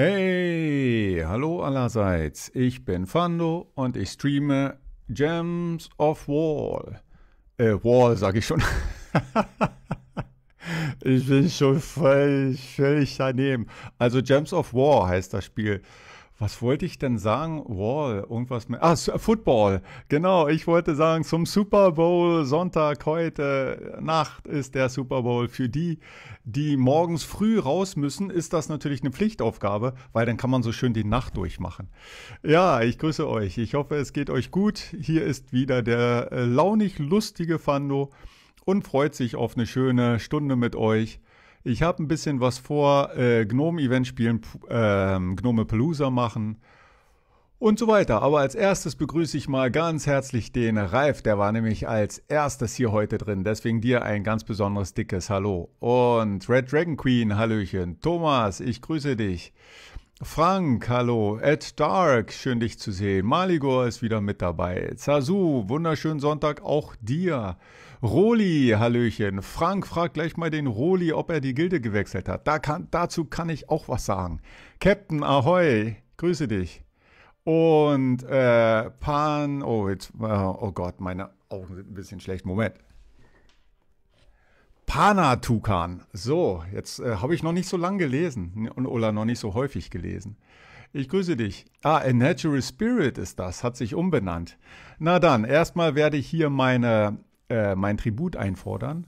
Hey, hallo allerseits. Ich bin Fando und ich streame Gems of Wall. Äh, Wall sag ich schon. ich bin schon völlig, völlig daneben. Also Gems of War heißt das Spiel. Was wollte ich denn sagen? Wall, irgendwas mehr. Ah, Football. Genau, ich wollte sagen, zum Super Bowl Sonntag heute Nacht ist der Super Bowl. Für die, die morgens früh raus müssen, ist das natürlich eine Pflichtaufgabe, weil dann kann man so schön die Nacht durchmachen. Ja, ich grüße euch. Ich hoffe, es geht euch gut. Hier ist wieder der äh, launig lustige Fando und freut sich auf eine schöne Stunde mit euch. Ich habe ein bisschen was vor, äh, Gnome-Event spielen, äh, Gnome Palooza machen und so weiter. Aber als erstes begrüße ich mal ganz herzlich den Ralf, der war nämlich als erstes hier heute drin. Deswegen dir ein ganz besonderes dickes Hallo. Und Red Dragon Queen, Hallöchen. Thomas, ich grüße dich. Frank, hallo. Ed Dark, schön dich zu sehen. Maligor ist wieder mit dabei. Zazu, wunderschönen Sonntag auch dir. Roli, Hallöchen. Frank fragt gleich mal den Roli, ob er die Gilde gewechselt hat. Da kann, dazu kann ich auch was sagen. Captain, ahoi, grüße dich. Und äh, Pan, oh, jetzt, äh, oh Gott, meine Augen sind ein bisschen schlecht. Moment. Panatukan. So, jetzt äh, habe ich noch nicht so lang gelesen und Ola noch nicht so häufig gelesen. Ich grüße dich. Ah, A Natural Spirit ist das, hat sich umbenannt. Na dann, erstmal werde ich hier meine äh, mein Tribut einfordern.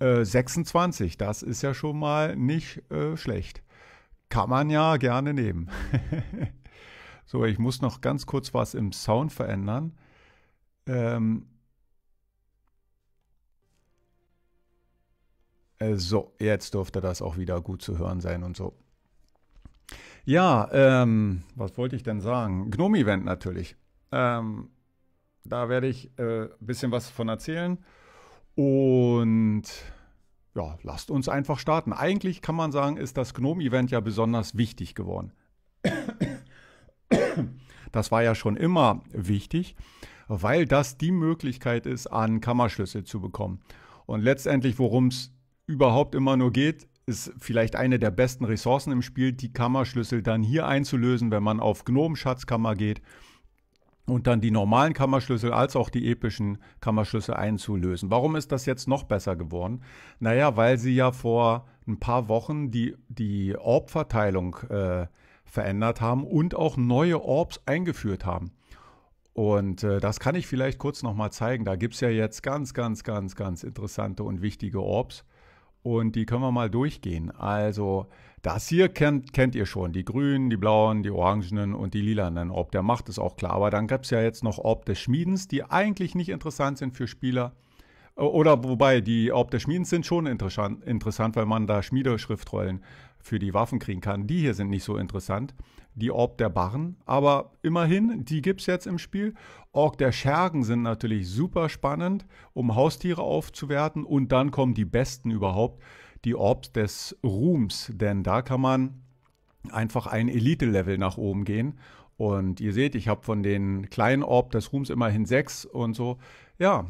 Äh, 26, das ist ja schon mal nicht äh, schlecht. Kann man ja gerne nehmen. so, ich muss noch ganz kurz was im Sound verändern. Ähm, äh, so, jetzt dürfte das auch wieder gut zu hören sein und so. Ja, ähm, was wollte ich denn sagen? Gnome-Event natürlich. Ähm, da werde ich äh, ein bisschen was von erzählen. Und ja, lasst uns einfach starten. Eigentlich kann man sagen, ist das Gnome-Event ja besonders wichtig geworden. Das war ja schon immer wichtig, weil das die Möglichkeit ist, an Kammerschlüssel zu bekommen. Und letztendlich, worum es überhaupt immer nur geht, ist vielleicht eine der besten Ressourcen im Spiel, die Kammerschlüssel dann hier einzulösen, wenn man auf gnome schatzkammer geht und dann die normalen Kammerschlüssel als auch die epischen Kammerschlüssel einzulösen. Warum ist das jetzt noch besser geworden? Naja, weil sie ja vor ein paar Wochen die, die Orb-Verteilung äh, verändert haben und auch neue Orbs eingeführt haben. Und äh, das kann ich vielleicht kurz nochmal zeigen. Da gibt es ja jetzt ganz, ganz, ganz, ganz interessante und wichtige Orbs. Und die können wir mal durchgehen. Also das hier kennt, kennt ihr schon, die grünen, die blauen, die orangenen und die lilanen. Ob der Macht ist auch klar, aber dann gibt es ja jetzt noch Orb des Schmiedens, die eigentlich nicht interessant sind für Spieler. Äh, oder wobei, die Orb des Schmiedens sind schon interessant, interessant, weil man da Schmiedeschriftrollen für die Waffen kriegen kann. Die hier sind nicht so interessant. Die Orb der Barren, aber immerhin, die gibt es jetzt im Spiel. Orb der Schergen sind natürlich super spannend, um Haustiere aufzuwerten. Und dann kommen die besten überhaupt die Orbs des Ruhms, denn da kann man einfach ein Elite-Level nach oben gehen. Und ihr seht, ich habe von den kleinen Orb des Ruhms immerhin sechs und so. Ja,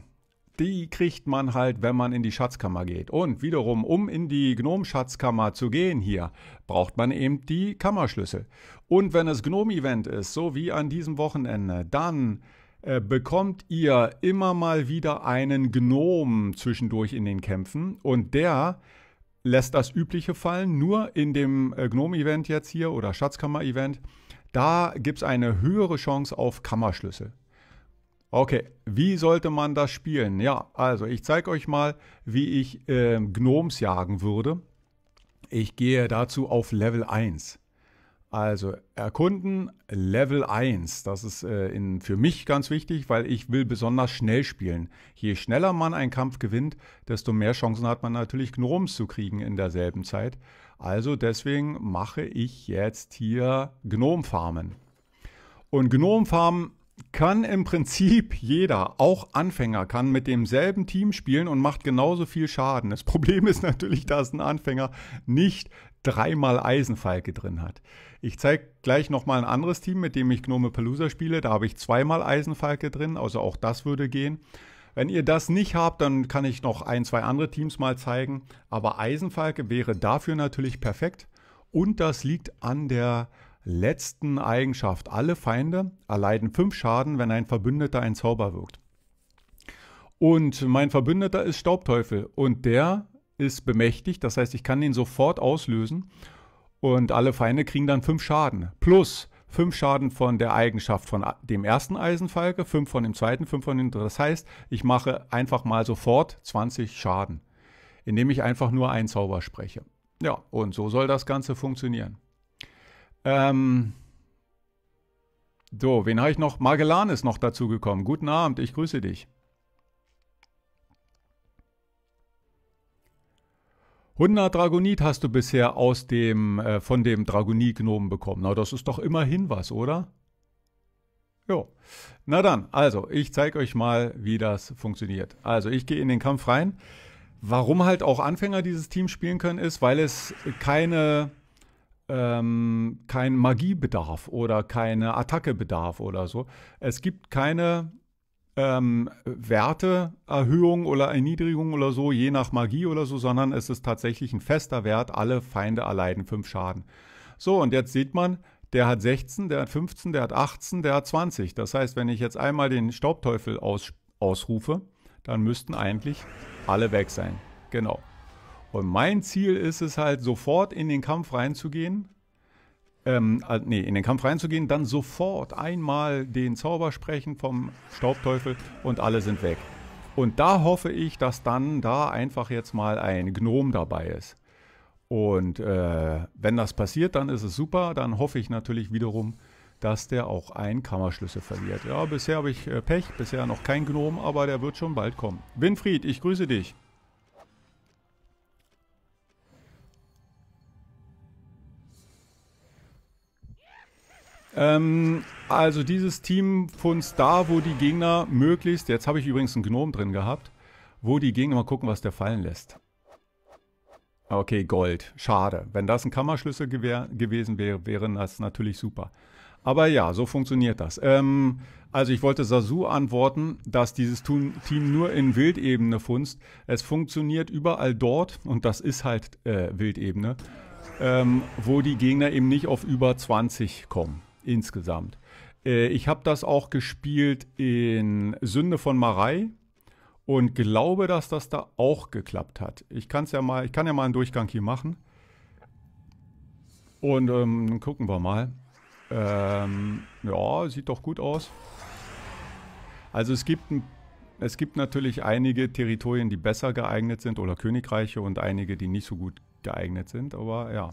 die kriegt man halt, wenn man in die Schatzkammer geht. Und wiederum, um in die Gnom-Schatzkammer zu gehen hier, braucht man eben die Kammerschlüssel. Und wenn es gnome event ist, so wie an diesem Wochenende, dann äh, bekommt ihr immer mal wieder einen Gnom zwischendurch in den Kämpfen und der lässt das Übliche fallen. Nur in dem äh, Gnome-Event jetzt hier oder Schatzkammer-Event, da gibt es eine höhere Chance auf Kammerschlüssel. Okay, wie sollte man das spielen? Ja, also ich zeige euch mal, wie ich äh, Gnoms jagen würde. Ich gehe dazu auf Level 1. Also erkunden Level 1. Das ist äh, in, für mich ganz wichtig, weil ich will besonders schnell spielen. Je schneller man einen Kampf gewinnt, desto mehr Chancen hat man natürlich Gnomes zu kriegen in derselben Zeit. Also deswegen mache ich jetzt hier Gnomfarmen. Und Gnomfarmen kann im Prinzip jeder, auch Anfänger, kann mit demselben Team spielen und macht genauso viel Schaden. Das Problem ist natürlich, dass ein Anfänger nicht dreimal Eisenfalke drin hat. Ich zeige gleich nochmal ein anderes Team, mit dem ich Gnome Palooza spiele. Da habe ich zweimal Eisenfalke drin, also auch das würde gehen. Wenn ihr das nicht habt, dann kann ich noch ein, zwei andere Teams mal zeigen. Aber Eisenfalke wäre dafür natürlich perfekt. Und das liegt an der letzten Eigenschaft. Alle Feinde erleiden fünf Schaden, wenn ein Verbündeter einen Zauber wirkt. Und mein Verbündeter ist Staubteufel und der ist bemächtigt. Das heißt, ich kann den sofort auslösen und alle Feinde kriegen dann 5 Schaden. Plus 5 Schaden von der Eigenschaft von dem ersten Eisenfalke, 5 von dem zweiten, 5 von dem dritten. Das heißt, ich mache einfach mal sofort 20 Schaden, indem ich einfach nur einen Zauber spreche. Ja, und so soll das Ganze funktionieren. Ähm so, wen habe ich noch? Magellan ist noch dazu gekommen. Guten Abend, ich grüße dich. 100 Dragonit hast du bisher aus dem, äh, von dem Dragonie-Gnomen bekommen. Na, das ist doch immerhin was, oder? Jo. Na dann, also, ich zeige euch mal, wie das funktioniert. Also, ich gehe in den Kampf rein. Warum halt auch Anfänger dieses Team spielen können, ist, weil es keine ähm, kein Magiebedarf oder keine Attackebedarf oder so. Es gibt keine ähm, Werteerhöhung oder Erniedrigung oder so, je nach Magie oder so, sondern es ist tatsächlich ein fester Wert. Alle Feinde erleiden 5 Schaden. So, und jetzt sieht man, der hat 16, der hat 15, der hat 18, der hat 20. Das heißt, wenn ich jetzt einmal den Staubteufel aus, ausrufe, dann müssten eigentlich alle weg sein. Genau. Und mein Ziel ist es halt, sofort in den Kampf reinzugehen, ähm, nee, in den Kampf reinzugehen, dann sofort einmal den Zauber sprechen vom Staubteufel und alle sind weg. Und da hoffe ich, dass dann da einfach jetzt mal ein Gnom dabei ist. Und äh, wenn das passiert, dann ist es super. Dann hoffe ich natürlich wiederum, dass der auch einen Kammerschlüssel verliert. Ja, bisher habe ich äh, Pech, bisher noch kein Gnom, aber der wird schon bald kommen. Winfried, ich grüße dich. Ähm, also dieses Team funzt da, wo die Gegner möglichst, jetzt habe ich übrigens einen Gnom drin gehabt, wo die Gegner mal gucken, was der fallen lässt. Okay, Gold. Schade. Wenn das ein Kammerschlüssel gewesen wäre, wäre das natürlich super. Aber ja, so funktioniert das. Ähm, also ich wollte Sasu antworten, dass dieses Team nur in Wildebene funzt. Es funktioniert überall dort, und das ist halt äh, Wildebene, ähm, wo die Gegner eben nicht auf über 20 kommen insgesamt. Äh, ich habe das auch gespielt in Sünde von Marei und glaube, dass das da auch geklappt hat. Ich, kann's ja mal, ich kann ja mal einen Durchgang hier machen. Und ähm, gucken wir mal. Ähm, ja, sieht doch gut aus. Also es gibt, es gibt natürlich einige Territorien, die besser geeignet sind oder Königreiche und einige, die nicht so gut geeignet sind, aber ja.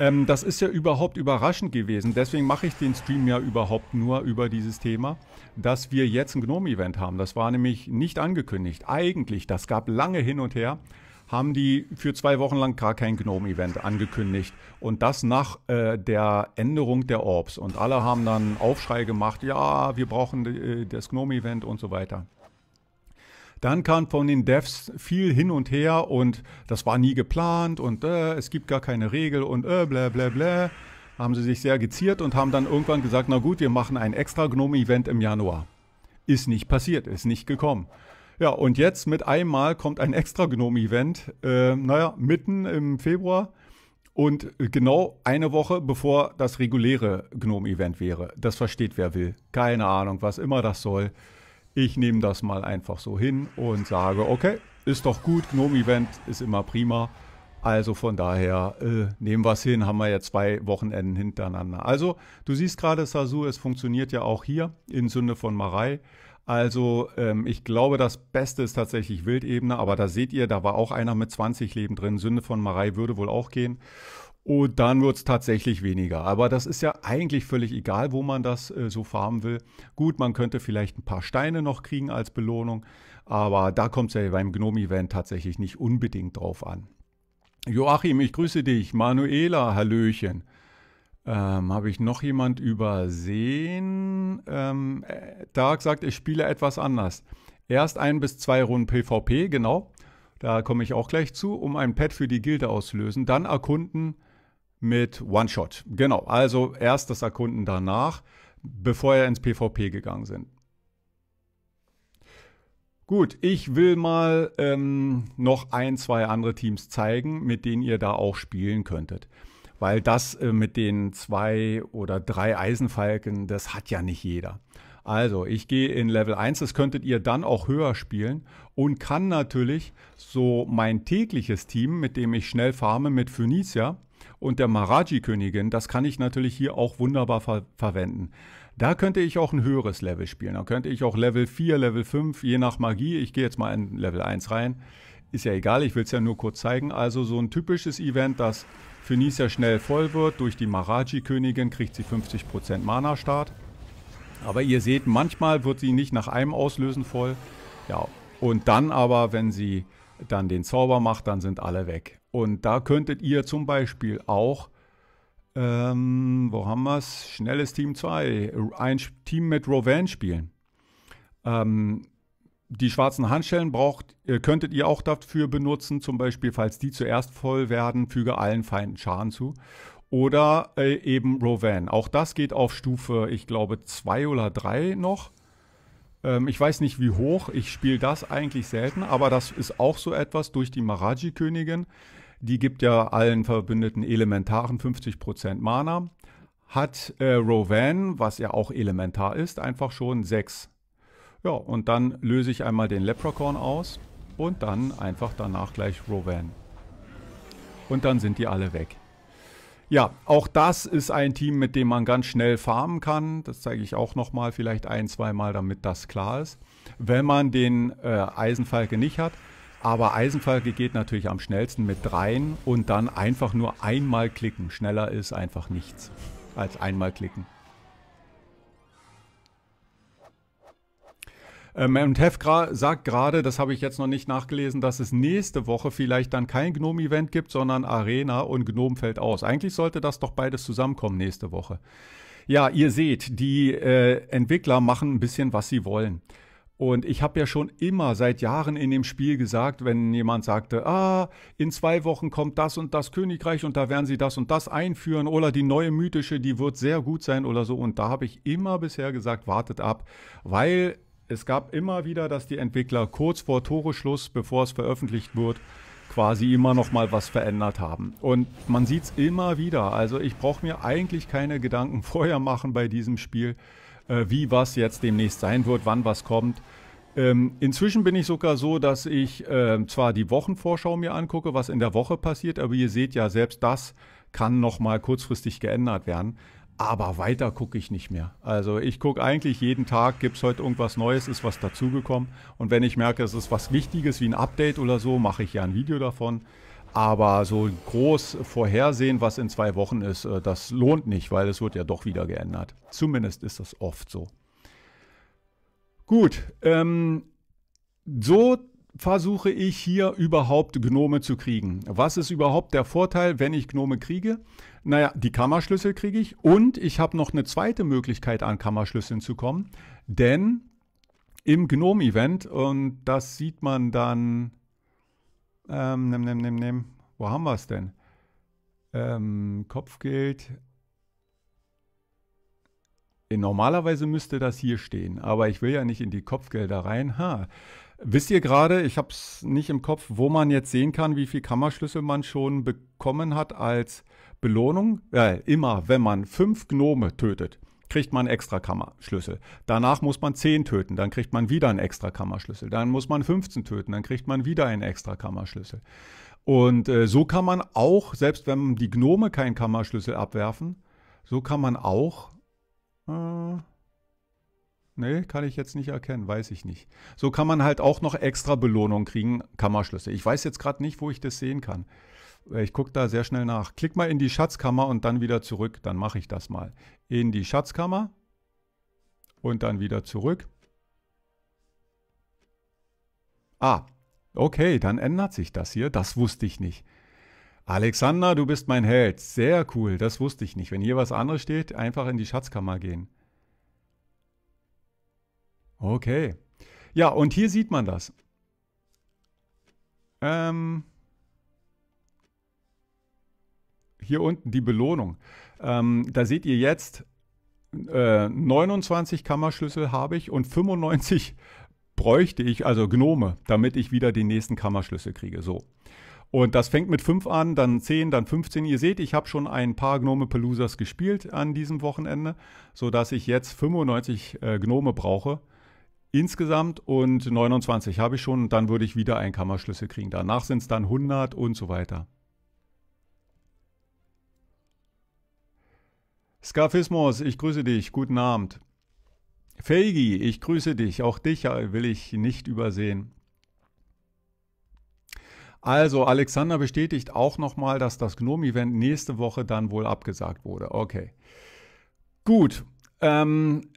Ähm, das ist ja überhaupt überraschend gewesen. Deswegen mache ich den Stream ja überhaupt nur über dieses Thema, dass wir jetzt ein Gnome-Event haben. Das war nämlich nicht angekündigt. Eigentlich, das gab lange hin und her, haben die für zwei Wochen lang gar kein Gnome-Event angekündigt. Und das nach äh, der Änderung der Orbs. Und alle haben dann Aufschrei gemacht, ja, wir brauchen äh, das Gnome-Event und so weiter. Dann kam von den Devs viel hin und her und das war nie geplant und äh, es gibt gar keine Regel und äh, bla bla bla. Haben sie sich sehr geziert und haben dann irgendwann gesagt, na gut, wir machen ein extra Gnome-Event im Januar. Ist nicht passiert, ist nicht gekommen. Ja, und jetzt mit einmal kommt ein extra Gnome-Event, äh, naja, mitten im Februar und genau eine Woche bevor das reguläre Gnome-Event wäre. Das versteht wer will. Keine Ahnung, was immer das soll. Ich nehme das mal einfach so hin und sage, okay, ist doch gut, Gnome-Event ist immer prima. Also von daher äh, nehmen wir es hin, haben wir ja zwei Wochenenden hintereinander. Also du siehst gerade, Sasu, es funktioniert ja auch hier in Sünde von Marei. Also ähm, ich glaube, das Beste ist tatsächlich Wildebene, aber da seht ihr, da war auch einer mit 20 Leben drin. Sünde von Marei würde wohl auch gehen. Und dann wird es tatsächlich weniger. Aber das ist ja eigentlich völlig egal, wo man das äh, so farmen will. Gut, man könnte vielleicht ein paar Steine noch kriegen als Belohnung, aber da kommt es ja beim Gnome-Event tatsächlich nicht unbedingt drauf an. Joachim, ich grüße dich. Manuela, Hallöchen. Ähm, Habe ich noch jemand übersehen? Ähm, äh, Dark sagt, ich spiele etwas anders. Erst ein bis zwei Runden PvP, genau. Da komme ich auch gleich zu, um ein Pad für die Gilde auszulösen. Dann erkunden, mit One-Shot. Genau, also erst das Erkunden danach, bevor er ins PvP gegangen sind. Gut, ich will mal ähm, noch ein, zwei andere Teams zeigen, mit denen ihr da auch spielen könntet. Weil das äh, mit den zwei oder drei Eisenfalken, das hat ja nicht jeder. Also, ich gehe in Level 1, das könntet ihr dann auch höher spielen und kann natürlich so mein tägliches Team, mit dem ich schnell farme, mit Phoenicia, und der Maharaji-Königin, das kann ich natürlich hier auch wunderbar ver verwenden. Da könnte ich auch ein höheres Level spielen. Da könnte ich auch Level 4, Level 5, je nach Magie. Ich gehe jetzt mal in Level 1 rein. Ist ja egal, ich will es ja nur kurz zeigen. Also so ein typisches Event, das für Nisa schnell voll wird. Durch die Maharaji-Königin kriegt sie 50% Mana-Start. Aber ihr seht, manchmal wird sie nicht nach einem Auslösen voll. Ja, und dann aber, wenn sie dann den Zauber macht, dann sind alle weg. Und da könntet ihr zum Beispiel auch, ähm, wo haben wir es? Schnelles Team 2, ein Team mit Rovan spielen. Ähm, die schwarzen Handschellen braucht, äh, könntet ihr auch dafür benutzen, zum Beispiel, falls die zuerst voll werden, füge allen Feinden Schaden zu. Oder äh, eben Rovan. Auch das geht auf Stufe, ich glaube, 2 oder 3 noch. Ähm, ich weiß nicht wie hoch, ich spiele das eigentlich selten, aber das ist auch so etwas durch die Maraji-Königin. Die gibt ja allen verbündeten Elementaren 50% Mana. Hat äh, Rovan, was ja auch elementar ist, einfach schon 6. Ja, und dann löse ich einmal den Leprechaun aus und dann einfach danach gleich Rovan. Und dann sind die alle weg. Ja, auch das ist ein Team, mit dem man ganz schnell farmen kann. Das zeige ich auch nochmal, vielleicht ein, zweimal, damit das klar ist. Wenn man den äh, Eisenfalke nicht hat. Aber Eisenfalke geht natürlich am schnellsten mit dreien und dann einfach nur einmal klicken. Schneller ist einfach nichts als einmal klicken. Ähm, und Hef sagt gerade, das habe ich jetzt noch nicht nachgelesen, dass es nächste Woche vielleicht dann kein Gnome-Event gibt, sondern Arena und Gnome fällt aus. Eigentlich sollte das doch beides zusammenkommen nächste Woche. Ja, ihr seht, die äh, Entwickler machen ein bisschen, was sie wollen. Und ich habe ja schon immer seit Jahren in dem Spiel gesagt, wenn jemand sagte, ah, in zwei Wochen kommt das und das Königreich und da werden sie das und das einführen oder die neue mythische, die wird sehr gut sein oder so. Und da habe ich immer bisher gesagt, wartet ab, weil es gab immer wieder, dass die Entwickler kurz vor Toreschluss, bevor es veröffentlicht wird, quasi immer noch mal was verändert haben. Und man sieht es immer wieder. Also ich brauche mir eigentlich keine Gedanken vorher machen bei diesem Spiel, äh, wie was jetzt demnächst sein wird, wann was kommt. Ähm, inzwischen bin ich sogar so, dass ich äh, zwar die Wochenvorschau mir angucke, was in der Woche passiert, aber ihr seht ja, selbst das kann noch mal kurzfristig geändert werden. Aber weiter gucke ich nicht mehr. Also ich gucke eigentlich jeden Tag, gibt es heute irgendwas Neues, ist was dazugekommen. Und wenn ich merke, es ist was Wichtiges wie ein Update oder so, mache ich ja ein Video davon. Aber so groß vorhersehen, was in zwei Wochen ist, äh, das lohnt nicht, weil es wird ja doch wieder geändert. Zumindest ist das oft so. Gut, ähm, so versuche ich hier überhaupt Gnome zu kriegen. Was ist überhaupt der Vorteil, wenn ich Gnome kriege? Naja, die Kammerschlüssel kriege ich und ich habe noch eine zweite Möglichkeit, an Kammerschlüsseln zu kommen, denn im Gnome-Event, und das sieht man dann, ähm, nimm, nimm, nimm, nimm, wo haben wir es denn? Ähm, Kopfgeld. Normalerweise müsste das hier stehen, aber ich will ja nicht in die Kopfgelder rein. Ha. Wisst ihr gerade, ich habe es nicht im Kopf, wo man jetzt sehen kann, wie viel Kammerschlüssel man schon bekommen hat als Belohnung, äh, immer wenn man fünf Gnome tötet, kriegt man einen extra Kammerschlüssel. Danach muss man zehn töten, dann kriegt man wieder einen extra Kammerschlüssel. Dann muss man 15 töten, dann kriegt man wieder einen extra Kammerschlüssel. Und äh, so kann man auch, selbst wenn die Gnome keinen Kammerschlüssel abwerfen, so kann man auch. Äh, nee, kann ich jetzt nicht erkennen, weiß ich nicht. So kann man halt auch noch extra Belohnung kriegen, Kammerschlüssel. Ich weiß jetzt gerade nicht, wo ich das sehen kann. Äh, ich gucke da sehr schnell nach. Klick mal in die Schatzkammer und dann wieder zurück. Dann mache ich das mal. In die Schatzkammer und dann wieder zurück. Ah, okay, dann ändert sich das hier. Das wusste ich nicht. Alexander, du bist mein Held. Sehr cool, das wusste ich nicht. Wenn hier was anderes steht, einfach in die Schatzkammer gehen. Okay. Ja, und hier sieht man das. Ähm, hier unten die Belohnung. Ähm, da seht ihr jetzt, äh, 29 Kammerschlüssel habe ich und 95 bräuchte ich, also Gnome, damit ich wieder den nächsten Kammerschlüssel kriege. So. Und das fängt mit 5 an, dann 10, dann 15. Ihr seht, ich habe schon ein paar Gnome Pelusas gespielt an diesem Wochenende, sodass ich jetzt 95 äh, Gnome brauche. Insgesamt und 29 habe ich schon, dann würde ich wieder einen Kammerschlüssel kriegen. Danach sind es dann 100 und so weiter. Skafismus, ich grüße dich, guten Abend. Felgi, ich grüße dich, auch dich äh, will ich nicht übersehen. Also, Alexander bestätigt auch nochmal, dass das Gnome-Event nächste Woche dann wohl abgesagt wurde. Okay. Gut. Ähm,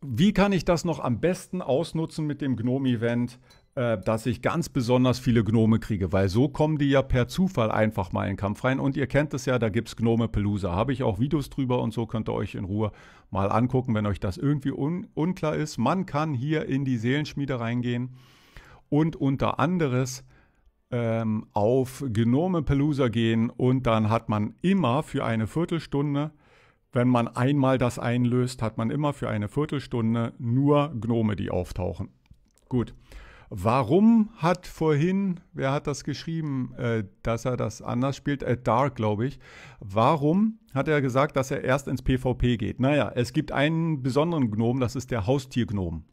wie kann ich das noch am besten ausnutzen mit dem Gnome-Event? Äh, dass ich ganz besonders viele Gnome kriege, weil so kommen die ja per Zufall einfach mal in den Kampf rein. Und ihr kennt es ja, da gibt es Gnome Pelusa. Habe ich auch Videos drüber und so könnt ihr euch in Ruhe mal angucken, wenn euch das irgendwie un unklar ist. Man kann hier in die Seelenschmiede reingehen und unter anderes ähm, auf Gnome Pelusa gehen und dann hat man immer für eine Viertelstunde wenn man einmal das einlöst, hat man immer für eine Viertelstunde nur Gnome, die auftauchen. Gut. Warum hat vorhin, wer hat das geschrieben, äh, dass er das anders spielt? Äh, Dark, glaube ich. Warum hat er gesagt, dass er erst ins PvP geht? Naja, es gibt einen besonderen Gnomen, das ist der Haustiergnom.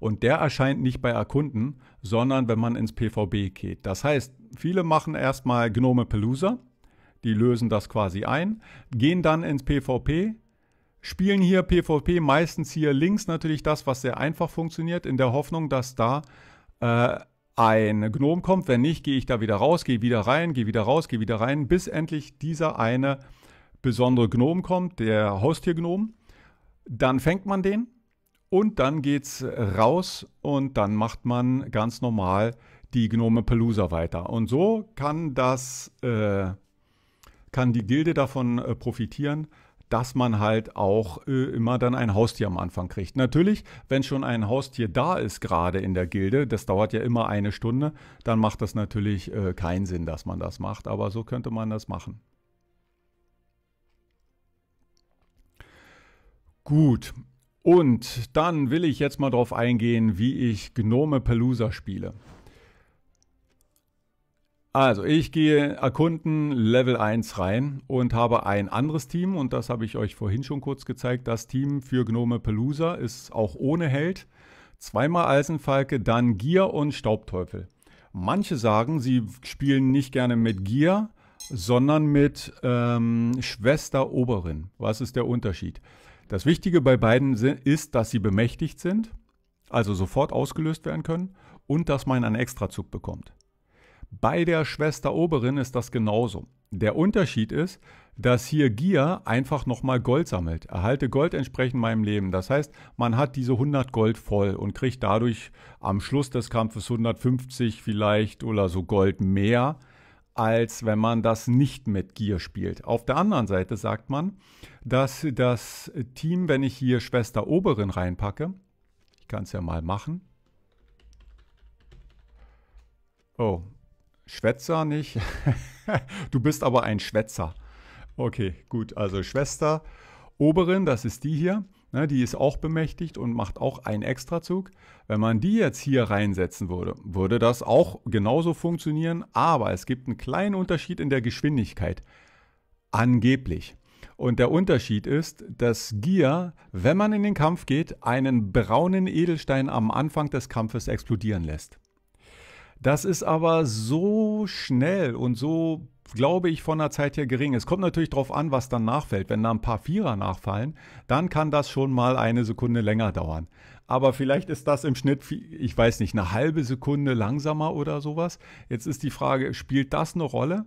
Und der erscheint nicht bei Erkunden, sondern wenn man ins PvP geht. Das heißt, viele machen erstmal Gnome Pelusa, die lösen das quasi ein, gehen dann ins PvP, spielen hier PvP meistens hier links natürlich das, was sehr einfach funktioniert, in der Hoffnung, dass da äh, ein Gnom kommt. Wenn nicht, gehe ich da wieder raus, gehe wieder rein, gehe wieder raus, gehe wieder rein, bis endlich dieser eine besondere Gnom kommt, der Haustiergnom. Dann fängt man den und dann geht's raus und dann macht man ganz normal die Gnome Pelusa weiter. Und so kann das, äh, kann die Gilde davon äh, profitieren, dass man halt auch äh, immer dann ein Haustier am Anfang kriegt. Natürlich, wenn schon ein Haustier da ist, gerade in der Gilde, das dauert ja immer eine Stunde, dann macht das natürlich äh, keinen Sinn, dass man das macht, aber so könnte man das machen. Gut, und dann will ich jetzt mal drauf eingehen, wie ich Gnome Palooza spiele. Also ich gehe erkunden Level 1 rein und habe ein anderes Team und das habe ich euch vorhin schon kurz gezeigt. Das Team für Gnome Pelusa ist auch ohne Held. Zweimal Eisenfalke, dann Gier und Staubteufel. Manche sagen, sie spielen nicht gerne mit Gier, sondern mit ähm, Schwester Oberin. Was ist der Unterschied? Das Wichtige bei beiden ist, dass sie bemächtigt sind, also sofort ausgelöst werden können und dass man einen Extrazug bekommt. Bei der Schwester Oberin ist das genauso. Der Unterschied ist, dass hier Gier einfach nochmal Gold sammelt. Erhalte Gold entsprechend meinem Leben. Das heißt, man hat diese 100 Gold voll und kriegt dadurch am Schluss des Kampfes 150 vielleicht oder so Gold mehr, als wenn man das nicht mit Gier spielt. Auf der anderen Seite sagt man, dass das Team, wenn ich hier Schwester Oberin reinpacke, ich kann es ja mal machen. Oh, Schwätzer nicht. du bist aber ein Schwätzer. Okay, gut. Also Schwester Oberin, das ist die hier. Ne, die ist auch bemächtigt und macht auch einen Extrazug. Wenn man die jetzt hier reinsetzen würde, würde das auch genauso funktionieren. Aber es gibt einen kleinen Unterschied in der Geschwindigkeit. Angeblich. Und der Unterschied ist, dass Gier, wenn man in den Kampf geht, einen braunen Edelstein am Anfang des Kampfes explodieren lässt. Das ist aber so schnell und so, glaube ich, von der Zeit her gering. Es kommt natürlich darauf an, was dann nachfällt. Wenn da ein paar Vierer nachfallen, dann kann das schon mal eine Sekunde länger dauern. Aber vielleicht ist das im Schnitt, ich weiß nicht, eine halbe Sekunde langsamer oder sowas. Jetzt ist die Frage, spielt das eine Rolle?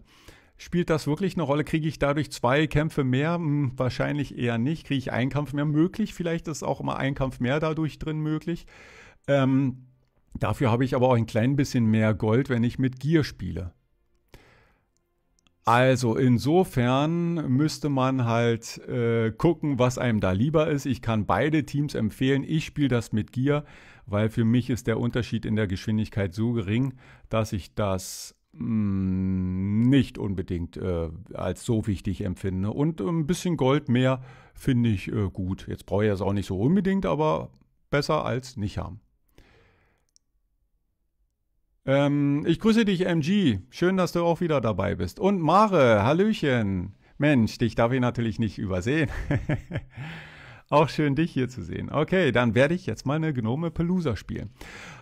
Spielt das wirklich eine Rolle? Kriege ich dadurch zwei Kämpfe mehr? Hm, wahrscheinlich eher nicht. Kriege ich einen Kampf mehr möglich? Vielleicht ist auch immer ein Kampf mehr dadurch drin möglich. Ähm, Dafür habe ich aber auch ein klein bisschen mehr Gold, wenn ich mit Gier spiele. Also insofern müsste man halt äh, gucken, was einem da lieber ist. Ich kann beide Teams empfehlen. Ich spiele das mit Gier, weil für mich ist der Unterschied in der Geschwindigkeit so gering, dass ich das mh, mm, nicht unbedingt äh, als so wichtig empfinde. Und äh, ein bisschen Gold mehr finde ich äh, gut. Jetzt brauche ich es auch nicht so unbedingt, aber besser als nicht haben. Ähm, ich grüße dich, MG. Schön, dass du auch wieder dabei bist. Und Mare, Hallöchen. Mensch, dich darf ich natürlich nicht übersehen. auch schön, dich hier zu sehen. Okay, dann werde ich jetzt mal eine Gnome Pelusa spielen.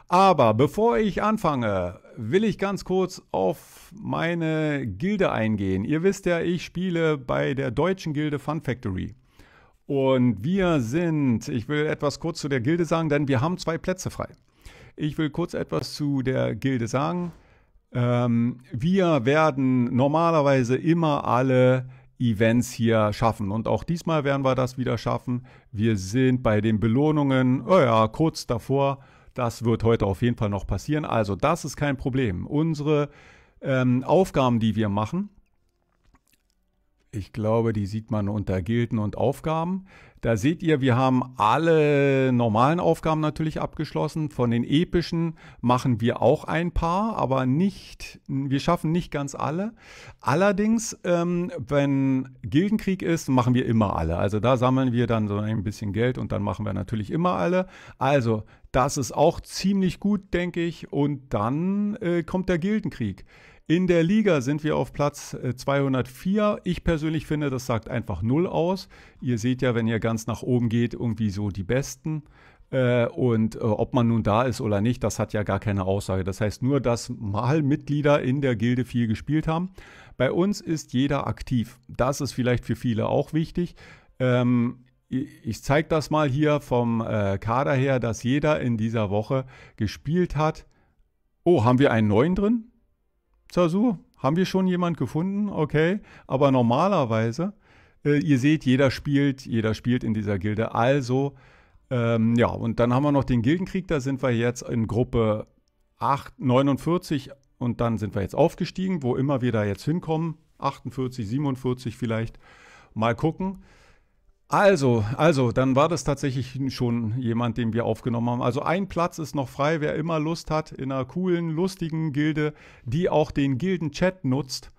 Aber bevor ich anfange, will ich ganz kurz auf meine Gilde eingehen. Ihr wisst ja, ich spiele bei der deutschen Gilde Fun Factory. Und wir sind, ich will etwas kurz zu der Gilde sagen, denn wir haben zwei Plätze frei. Ich will kurz etwas zu der Gilde sagen. Ähm, wir werden normalerweise immer alle Events hier schaffen. Und auch diesmal werden wir das wieder schaffen. Wir sind bei den Belohnungen, oh ja, kurz davor. Das wird heute auf jeden Fall noch passieren. Also das ist kein Problem. Unsere ähm, Aufgaben, die wir machen, ich glaube, die sieht man unter Gilden und Aufgaben. Da seht ihr, wir haben alle normalen Aufgaben natürlich abgeschlossen. Von den epischen machen wir auch ein paar, aber nicht, wir schaffen nicht ganz alle. Allerdings, ähm, wenn Gildenkrieg ist, machen wir immer alle. Also da sammeln wir dann so ein bisschen Geld und dann machen wir natürlich immer alle. Also das ist auch ziemlich gut, denke ich. Und dann äh, kommt der Gildenkrieg. In der Liga sind wir auf Platz 204. Äh, ich persönlich finde, das sagt einfach null aus. Ihr seht ja, wenn ihr ganz nach oben geht, irgendwie so die Besten. Äh, und äh, ob man nun da ist oder nicht, das hat ja gar keine Aussage. Das heißt nur, dass mal Mitglieder in der Gilde viel gespielt haben. Bei uns ist jeder aktiv. Das ist vielleicht für viele auch wichtig. Ähm, ich zeige das mal hier vom Kader her, dass jeder in dieser Woche gespielt hat. Oh, haben wir einen neuen drin? Zasu, haben wir schon jemand gefunden? Okay. Aber normalerweise, äh, ihr seht, jeder spielt, jeder spielt in dieser Gilde. Also, ähm, ja, und dann haben wir noch den Gildenkrieg. Da sind wir jetzt in Gruppe 8, 49 und dann sind wir jetzt aufgestiegen, wo immer wir da jetzt hinkommen. 48, 47 vielleicht. Mal gucken. Also, also, dann war das tatsächlich schon jemand, den wir aufgenommen haben. Also ein Platz ist noch frei, wer immer Lust hat, in einer coolen, lustigen Gilde, die auch den Gilden-Chat nutzt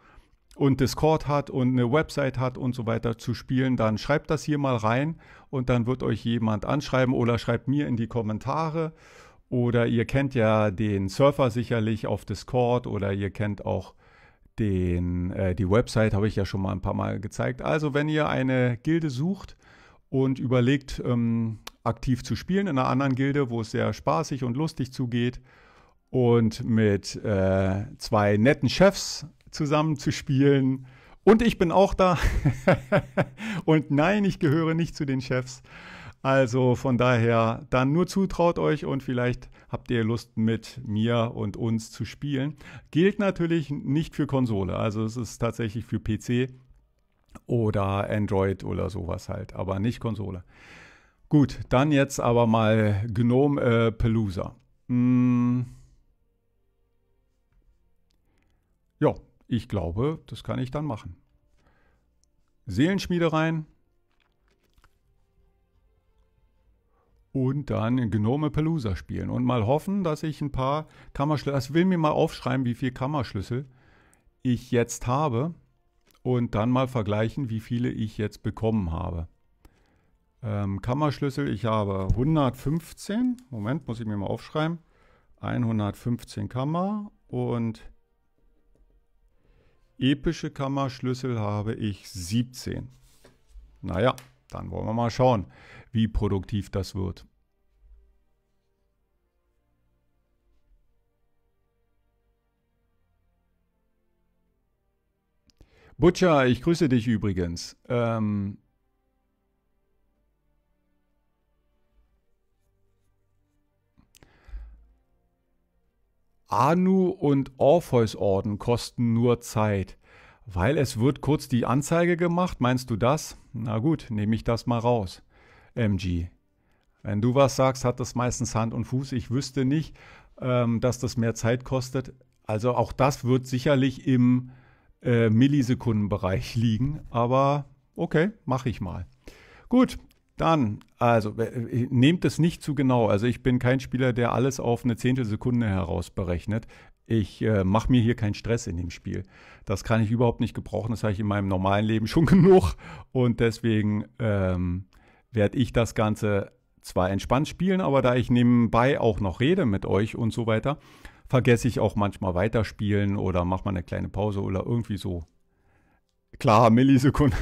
und Discord hat und eine Website hat und so weiter zu spielen, dann schreibt das hier mal rein und dann wird euch jemand anschreiben oder schreibt mir in die Kommentare. Oder ihr kennt ja den Surfer sicherlich auf Discord oder ihr kennt auch den, äh, die Website habe ich ja schon mal ein paar Mal gezeigt. Also wenn ihr eine Gilde sucht und überlegt, ähm, aktiv zu spielen in einer anderen Gilde, wo es sehr spaßig und lustig zugeht und mit äh, zwei netten Chefs zusammen zu spielen. Und ich bin auch da. und nein, ich gehöre nicht zu den Chefs. Also von daher, dann nur zutraut euch und vielleicht habt ihr Lust mit mir und uns zu spielen. Gilt natürlich nicht für Konsole, also es ist tatsächlich für PC oder Android oder sowas halt, aber nicht Konsole. Gut, dann jetzt aber mal Gnome äh, Pelusa. Mm. Ja, ich glaube, das kann ich dann machen. Seelenschmiede rein. und dann Gnome Palooza spielen und mal hoffen, dass ich ein paar Kammerschlüssel, also ich will mir mal aufschreiben, wie viele Kammerschlüssel ich jetzt habe und dann mal vergleichen, wie viele ich jetzt bekommen habe. Ähm, Kammerschlüssel, ich habe 115, Moment, muss ich mir mal aufschreiben, 115 Kammer und epische Kammerschlüssel habe ich 17. Naja. Dann wollen wir mal schauen, wie produktiv das wird. Butcher, ich grüße dich übrigens. Ähm Anu und Orpheus Orden kosten nur Zeit. Weil es wird kurz die Anzeige gemacht, meinst du das? Na gut, nehme ich das mal raus. MG. Wenn du was sagst, hat das meistens Hand und Fuß. Ich wüsste nicht, ähm, dass das mehr Zeit kostet. Also auch das wird sicherlich im äh, Millisekundenbereich liegen. Aber okay, mache ich mal. Gut, dann, also äh, äh, nehmt es nicht zu genau. Also ich bin kein Spieler, der alles auf eine Zehntelsekunde herausberechnet ich äh, mache mir hier keinen Stress in dem Spiel. Das kann ich überhaupt nicht gebrauchen, das habe ich in meinem normalen Leben schon genug. Und deswegen ähm, werde ich das Ganze zwar entspannt spielen, aber da ich nebenbei auch noch rede mit euch und so weiter, vergesse ich auch manchmal weiterspielen oder mache mal eine kleine Pause oder irgendwie so. Klar, Millisekunden.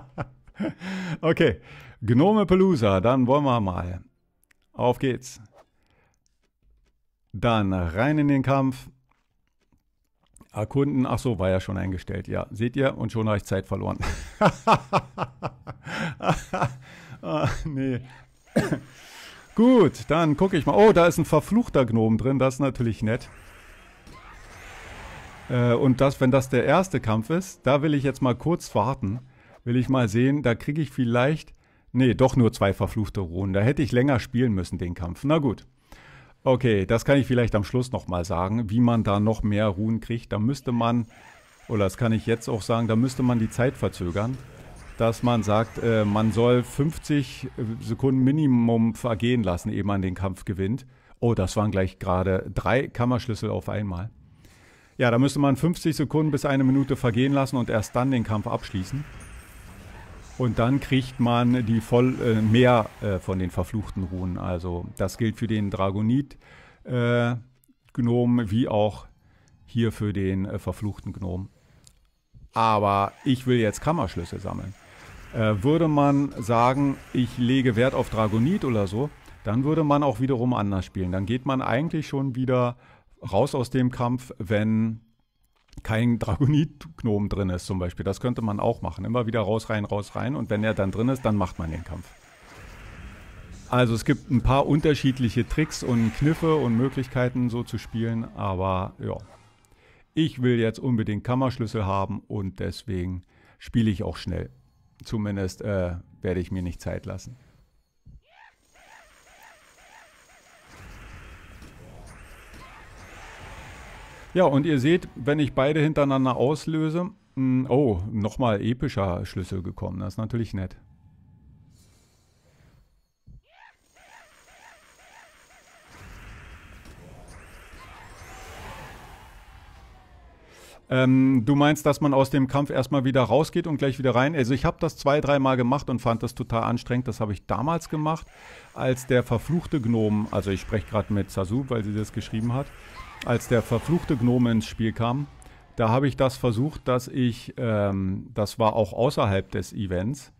okay, Gnome Pelusa, dann wollen wir mal. Auf geht's. Dann rein in den Kampf. Erkunden. Ach so, war ja schon eingestellt. Ja, seht ihr? Und schon habe ich Zeit verloren. ah, nee. Gut, dann gucke ich mal. Oh, da ist ein verfluchter Gnom drin. Das ist natürlich nett. Äh, und das, wenn das der erste Kampf ist, da will ich jetzt mal kurz warten. Will ich mal sehen, da kriege ich vielleicht... Nee, doch nur zwei verfluchte Ruhen. Da hätte ich länger spielen müssen, den Kampf. Na gut. Okay, das kann ich vielleicht am Schluss nochmal sagen, wie man da noch mehr Ruhen kriegt. Da müsste man, oder das kann ich jetzt auch sagen, da müsste man die Zeit verzögern, dass man sagt, äh, man soll 50 äh, Sekunden Minimum vergehen lassen, ehe man den Kampf gewinnt. Oh, das waren gleich gerade drei Kammerschlüssel auf einmal. Ja, da müsste man 50 Sekunden bis eine Minute vergehen lassen und erst dann den Kampf abschließen. Und dann kriegt man die voll äh, mehr äh, von den verfluchten Runen. Also das gilt für den Dragonit äh, wie auch hier für den äh, verfluchten Gnomen. Aber ich will jetzt Kammerschlüssel sammeln. Äh, würde man sagen, ich lege Wert auf Dragonit oder so, dann würde man auch wiederum anders spielen. Dann geht man eigentlich schon wieder raus aus dem Kampf, wenn kein Dragonit-Gnom drin ist zum Beispiel. Das könnte man auch machen. Immer wieder raus, rein, raus, rein. Und wenn er dann drin ist, dann macht man den Kampf. Also es gibt ein paar unterschiedliche Tricks und Kniffe und Möglichkeiten so zu spielen. Aber ja, ich will jetzt unbedingt Kammerschlüssel haben und deswegen spiele ich auch schnell. Zumindest äh, werde ich mir nicht Zeit lassen. Ja, und ihr seht, wenn ich beide hintereinander auslöse, mh, hm, oh, nochmal epischer Schlüssel gekommen. Das ist natürlich nett. Ähm, du meinst, dass man aus dem Kampf erstmal wieder rausgeht und gleich wieder rein? Also ich habe das zwei, dreimal gemacht und fand das total anstrengend. Das habe ich damals gemacht, als der verfluchte Gnome, also ich spreche gerade mit Sasu, weil sie das geschrieben hat, als der verfluchte Gnome ins Spiel kam, da habe ich das versucht, dass ich, ähm, das war auch außerhalb des Events,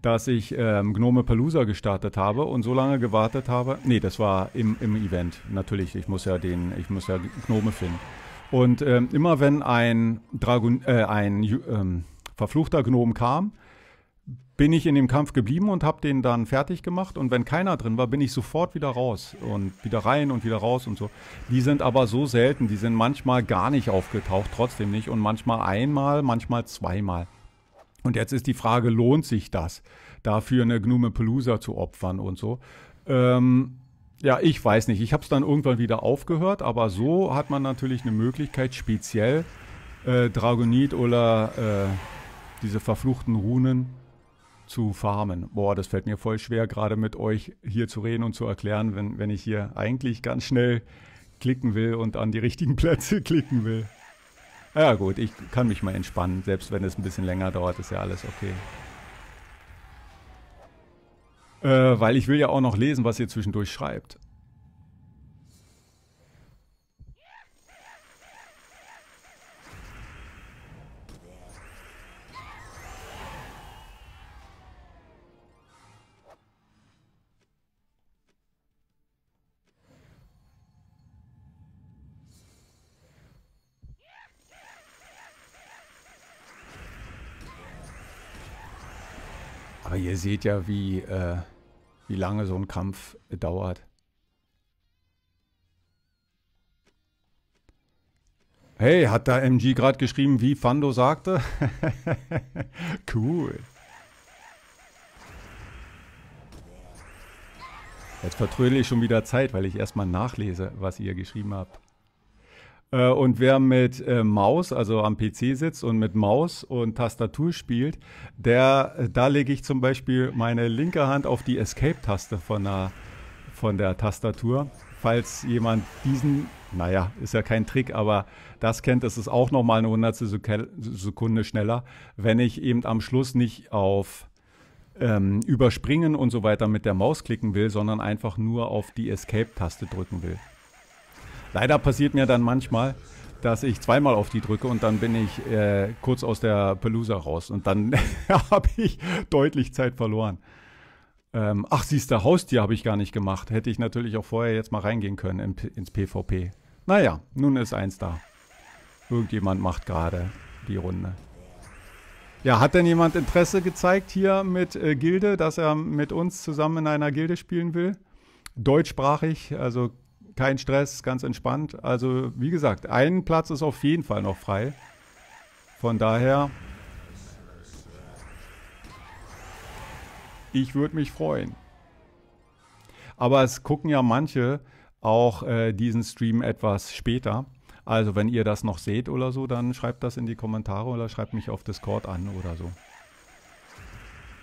dass ich ähm, Gnome Palooza gestartet habe und so lange gewartet habe. Nee, das war im, im Event, natürlich. Ich muss ja den, ich muss ja Gnome finden. Und ähm, immer wenn ein Dragon, äh, ein ähm, verfluchter Gnome kam, bin ich in dem Kampf geblieben und habe den dann fertig gemacht. Und wenn keiner drin war, bin ich sofort wieder raus und wieder rein und wieder raus und so. Die sind aber so selten, die sind manchmal gar nicht aufgetaucht, trotzdem nicht. Und manchmal einmal, manchmal zweimal. Und jetzt ist die Frage, lohnt sich das, dafür eine Gnome Pelusa zu opfern und so? Ähm, ja, ich weiß nicht. Ich habe es dann irgendwann wieder aufgehört, aber so hat man natürlich eine Möglichkeit, speziell äh, Dragonit oder äh, diese verfluchten Runen zu farmen. Boah, das fällt mir voll schwer, gerade mit euch hier zu reden und zu erklären, wenn, wenn ich hier eigentlich ganz schnell klicken will und an die richtigen Plätze klicken will. Ja gut, ich kann mich mal entspannen, selbst wenn es ein bisschen länger dauert, ist ja alles okay. Äh, weil ich will ja auch noch lesen, was ihr zwischendurch schreibt. Aber ihr seht ja, wie, äh, wie lange so ein Kampf dauert. Hey, hat da MG gerade geschrieben, wie Fando sagte? cool. Jetzt vertrödel ich schon wieder Zeit, weil ich erstmal nachlese, was ihr geschrieben habt. Äh, und wer mit äh, Maus, also am PC sitzt und mit Maus und Tastatur spielt, der, äh, da lege ich zum Beispiel meine linke Hand auf die Escape-Taste von der, von der Tastatur. Falls jemand diesen, naja, ist ja kein Trick, aber das kennt, ist es auch nochmal eine hundertste Sekunde schneller, wenn ich eben am Schluss nicht auf ähm, überspringen und so weiter mit der Maus klicken will, sondern einfach nur auf die Escape-Taste drücken will. Leider passiert mir dann manchmal, dass ich zweimal auf die drücke und dann bin ich äh, kurz aus der Pelusa raus und dann habe ich deutlich Zeit verloren. Ähm, ach, siehst du, Haustier habe ich gar nicht gemacht. Hätte ich natürlich auch vorher jetzt mal reingehen können in, ins PvP. Naja, nun ist eins da. Irgendjemand macht gerade die Runde. Ja, hat denn jemand Interesse gezeigt hier mit äh, Gilde, dass er mit uns zusammen in einer Gilde spielen will? Deutschsprachig, also kein Stress, ganz entspannt. Also wie gesagt, ein Platz ist auf jeden Fall noch frei. Von daher, ich würde mich freuen. Aber es gucken ja manche auch äh, diesen Stream etwas später. Also wenn ihr das noch seht oder so, dann schreibt das in die Kommentare oder schreibt mich auf Discord an oder so.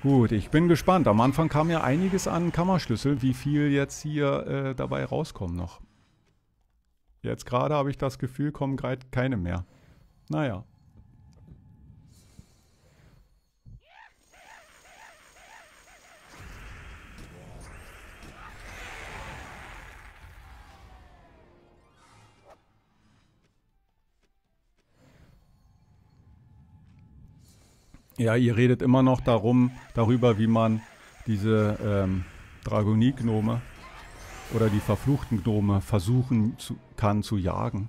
Gut, ich bin gespannt. Am Anfang kam ja einiges an Kammerschlüssel, wie viel jetzt hier äh, dabei rauskommen noch. Jetzt gerade habe ich das Gefühl, kommen gerade keine mehr. Naja. Ja, ihr redet immer noch darum, darüber, wie man diese ähm, Dragonie-Gnome oder die verfluchten Gnome versuchen zu, kann zu jagen.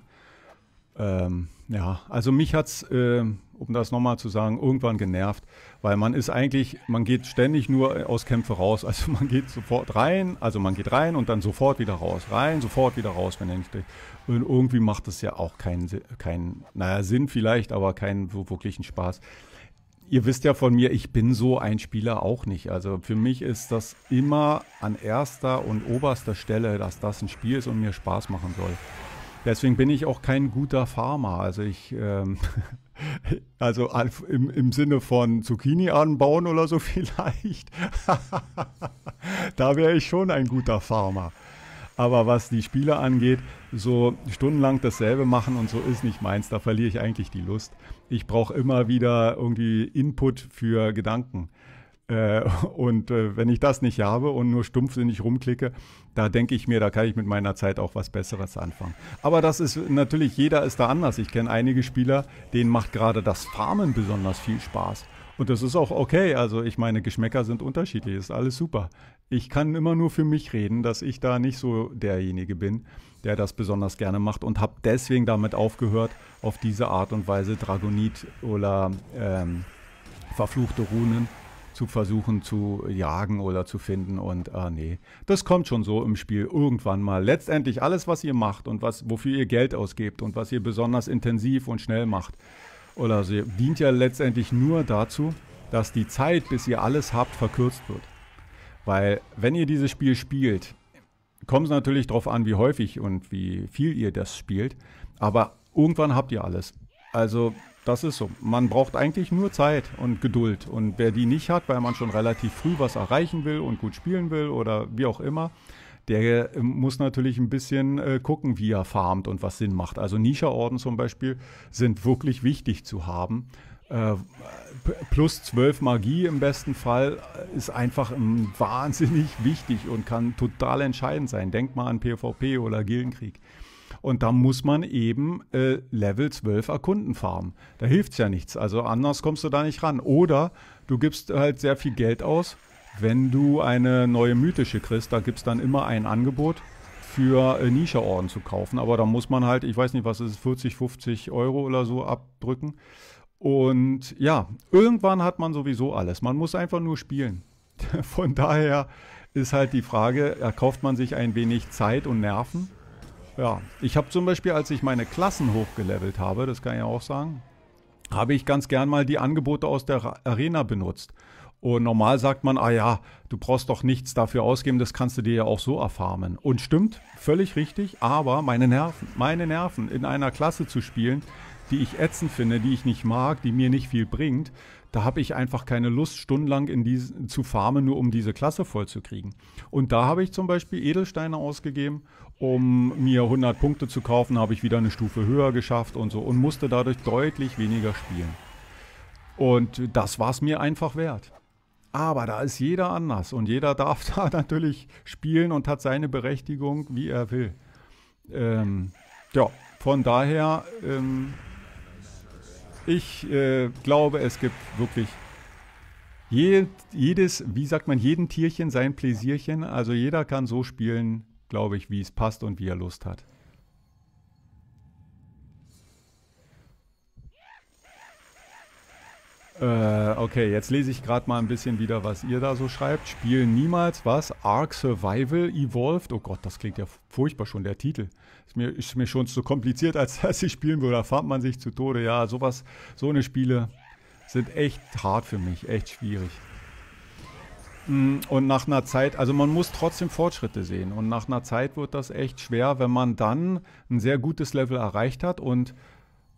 Ähm, ja, also mich hat es, äh, um das nochmal zu sagen, irgendwann genervt, weil man ist eigentlich, man geht ständig nur äh, aus Kämpfe raus. Also man geht sofort rein, also man geht rein und dann sofort wieder raus, rein, sofort wieder raus, wenn er nicht steht. Und irgendwie macht es ja auch keinen, keinen, naja, Sinn vielleicht, aber keinen wirklichen Spaß. Ihr wisst ja von mir, ich bin so ein Spieler auch nicht. Also für mich ist das immer an erster und oberster Stelle, dass das ein Spiel ist und mir Spaß machen soll. Deswegen bin ich auch kein guter Farmer. Also ich, ähm, also im, im Sinne von Zucchini anbauen oder so vielleicht. da wäre ich schon ein guter Farmer. Aber was die Spiele angeht, so stundenlang dasselbe machen und so ist nicht meins. Da verliere ich eigentlich die Lust ich brauche immer wieder irgendwie Input für Gedanken. Äh, und äh, wenn ich das nicht habe und nur stumpfsinnig rumklicke, da denke ich mir, da kann ich mit meiner Zeit auch was Besseres anfangen. Aber das ist natürlich, jeder ist da anders. Ich kenne einige Spieler, denen macht gerade das Farmen besonders viel Spaß. Und das ist auch okay. Also ich meine, Geschmäcker sind unterschiedlich, ist alles super. Ich kann immer nur für mich reden, dass ich da nicht so derjenige bin der das besonders gerne macht und habe deswegen damit aufgehört, auf diese Art und Weise Dragonit oder ähm, verfluchte Runen zu versuchen zu jagen oder zu finden. Und ah nee, das kommt schon so im Spiel irgendwann mal. Letztendlich alles, was ihr macht und was, wofür ihr Geld ausgebt und was ihr besonders intensiv und schnell macht, oder so, dient ja letztendlich nur dazu, dass die Zeit, bis ihr alles habt, verkürzt wird. Weil wenn ihr dieses Spiel spielt, kommt es natürlich darauf an, wie häufig und wie viel ihr das spielt. Aber irgendwann habt ihr alles. Also das ist so. Man braucht eigentlich nur Zeit und Geduld. Und wer die nicht hat, weil man schon relativ früh was erreichen will und gut spielen will oder wie auch immer, der ähm, muss natürlich ein bisschen äh, gucken, wie er farmt und was Sinn macht. Also Nischerorden zum Beispiel sind wirklich wichtig zu haben, äh, plus 12 Magie im besten Fall ist einfach wahnsinnig wichtig und kann total entscheidend sein. Denk mal an PvP oder Gildenkrieg. Und da muss man eben äh, Level 12 erkunden farmen. Da hilft es ja nichts. Also anders kommst du da nicht ran. Oder du gibst halt sehr viel Geld aus, wenn du eine neue mythische kriegst. Da gibt es dann immer ein Angebot für äh, Nischerorden zu kaufen. Aber da muss man halt, ich weiß nicht, was ist, 40, 50 Euro oder so abdrücken. Und ja, irgendwann hat man sowieso alles. Man muss einfach nur spielen. Von daher ist halt die Frage, erkauft man sich ein wenig Zeit und Nerven? Ja, ich habe zum Beispiel, als ich meine Klassen hochgelevelt habe, das kann ich auch sagen, habe ich ganz gern mal die Angebote aus der Arena benutzt. Und normal sagt man, ah ja, du brauchst doch nichts dafür ausgeben, das kannst du dir ja auch so erfarmen. Und stimmt, völlig richtig, aber meine Nerven, meine Nerven in einer Klasse zu spielen, die ich ätzend finde, die ich nicht mag, die mir nicht viel bringt, da habe ich einfach keine Lust, stundenlang in diese, zu farmen, nur um diese Klasse vollzukriegen. Und da habe ich zum Beispiel Edelsteine ausgegeben, um mir 100 Punkte zu kaufen, habe ich wieder eine Stufe höher geschafft und so und musste dadurch deutlich weniger spielen. Und das war es mir einfach wert. Aber da ist jeder anders und jeder darf da natürlich spielen und hat seine Berechtigung, wie er will. Ähm, ja, von daher ähm, ich äh, glaube, es gibt wirklich je, jedes, wie sagt man, jeden Tierchen sein Pläsierchen. Also jeder kann so spielen, glaube ich, wie es passt und wie er Lust hat. Äh, okay, jetzt lese ich gerade mal ein bisschen wieder, was ihr da so schreibt. Spielen niemals was. Ark Survival Evolved. Oh Gott, das klingt ja furchtbar schon, der Titel. Ist mir, ist mir schon zu kompliziert, als dass ich spielen würde. Da fahrt man sich zu Tode. Ja, sowas, so eine Spiele sind echt hart für mich, echt schwierig. Mm, und nach einer Zeit, also man muss trotzdem Fortschritte sehen. Und nach einer Zeit wird das echt schwer, wenn man dann ein sehr gutes Level erreicht hat und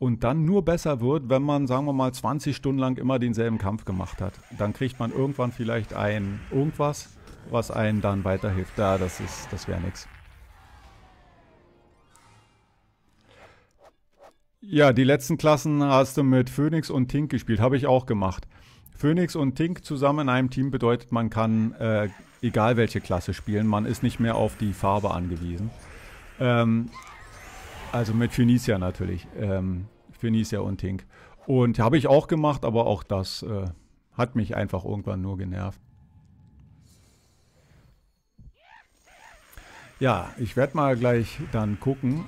und dann nur besser wird, wenn man, sagen wir mal, 20 Stunden lang immer denselben Kampf gemacht hat. Dann kriegt man irgendwann vielleicht ein irgendwas, was einen dann weiterhilft. Da, ja, das ist, das wäre nichts. Ja, die letzten Klassen hast du mit Phoenix und Tink gespielt. Habe ich auch gemacht. Phoenix und Tink zusammen in einem Team bedeutet, man kann äh, egal welche Klasse spielen. Man ist nicht mehr auf die Farbe angewiesen. Ähm, also mit Phoenicia natürlich. Ähm, für Nisia und Tink. Und habe ich auch gemacht, aber auch das äh, hat mich einfach irgendwann nur genervt. Ja, ich werde mal gleich dann gucken,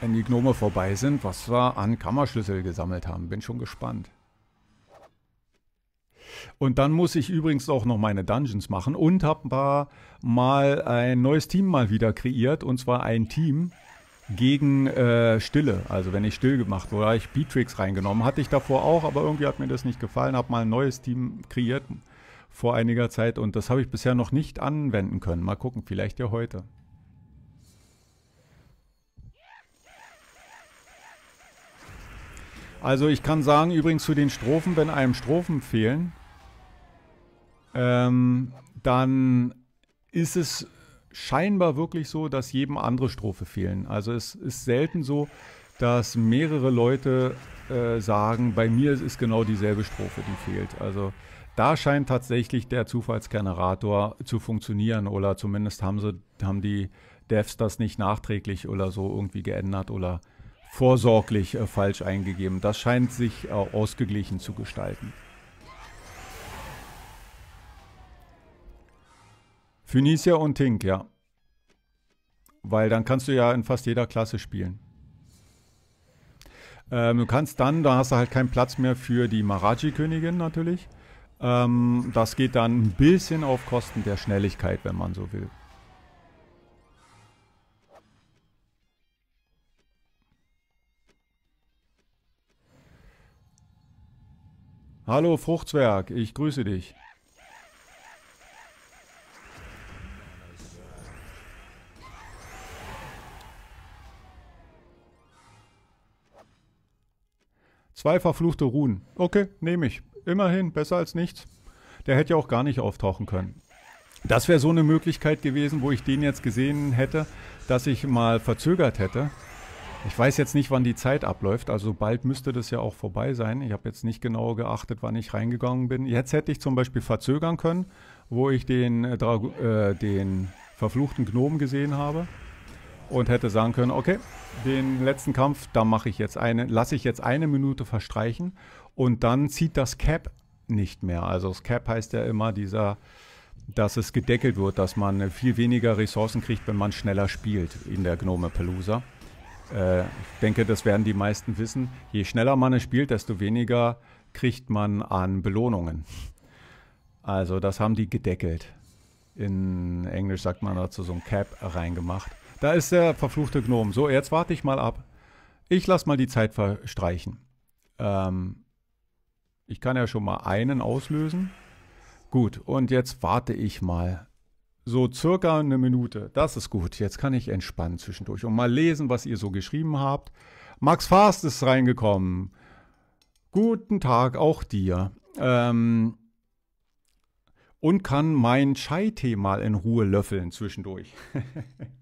wenn die Gnome vorbei sind, was wir an Kammerschlüssel gesammelt haben. Bin schon gespannt. Und dann muss ich übrigens auch noch meine Dungeons machen und habe mal ein neues Team mal wieder kreiert. Und zwar ein Team, gegen äh, Stille, also wenn ich still gemacht wurde, habe ich Beatrix reingenommen, hatte ich davor auch, aber irgendwie hat mir das nicht gefallen, habe mal ein neues Team kreiert vor einiger Zeit und das habe ich bisher noch nicht anwenden können. Mal gucken, vielleicht ja heute. Also ich kann sagen, übrigens zu den Strophen, wenn einem Strophen fehlen, ähm, dann ist es scheinbar wirklich so, dass jedem andere Strophe fehlen. Also es ist selten so, dass mehrere Leute äh, sagen, bei mir ist es genau dieselbe Strophe, die fehlt. Also da scheint tatsächlich der Zufallsgenerator zu funktionieren oder zumindest haben sie, haben die Devs das nicht nachträglich oder so irgendwie geändert oder vorsorglich äh, falsch eingegeben. Das scheint sich äh, ausgeglichen zu gestalten. Phoenicia und Tink, ja. Weil dann kannst du ja in fast jeder Klasse spielen. Ähm, du kannst dann, da hast du halt keinen Platz mehr für die Maraji-Königin natürlich. Ähm, das geht dann ein bisschen auf Kosten der Schnelligkeit, wenn man so will. Hallo Fruchtzwerg, ich grüße dich. Zwei verfluchte Ruhen. Okay, nehme ich. Immerhin, besser als nichts. Der hätte ja auch gar nicht auftauchen können. Das wäre so eine Möglichkeit gewesen, wo ich den jetzt gesehen hätte, dass ich mal verzögert hätte. Ich weiß jetzt nicht, wann die Zeit abläuft, also bald müsste das ja auch vorbei sein. Ich habe jetzt nicht genau geachtet, wann ich reingegangen bin. Jetzt hätte ich zum Beispiel verzögern können, wo ich den, äh, äh den verfluchten Gnomen gesehen habe und hätte sagen können, okay, den letzten Kampf, da mache ich jetzt eine, lasse ich jetzt eine Minute verstreichen und dann zieht das Cap nicht mehr. Also das Cap heißt ja immer dieser, dass es gedeckelt wird, dass man viel weniger Ressourcen kriegt, wenn man schneller spielt in der Gnome Pelusa. Äh, ich denke, das werden die meisten wissen. Je schneller man es spielt, desto weniger kriegt man an Belohnungen. Also das haben die gedeckelt. In Englisch sagt man dazu so ein Cap reingemacht. Da ist der verfluchte Gnome. So, jetzt warte ich mal ab. Ich lasse mal die Zeit verstreichen. Ähm, ich kann ja schon mal einen auslösen. Gut, und jetzt warte ich mal. So circa eine Minute. Das ist gut. Jetzt kann ich entspannen zwischendurch und mal lesen, was ihr so geschrieben habt. Max Fast ist reingekommen. Guten Tag auch dir. Ähm, und kann mein Chai-Tee mal in Ruhe löffeln zwischendurch.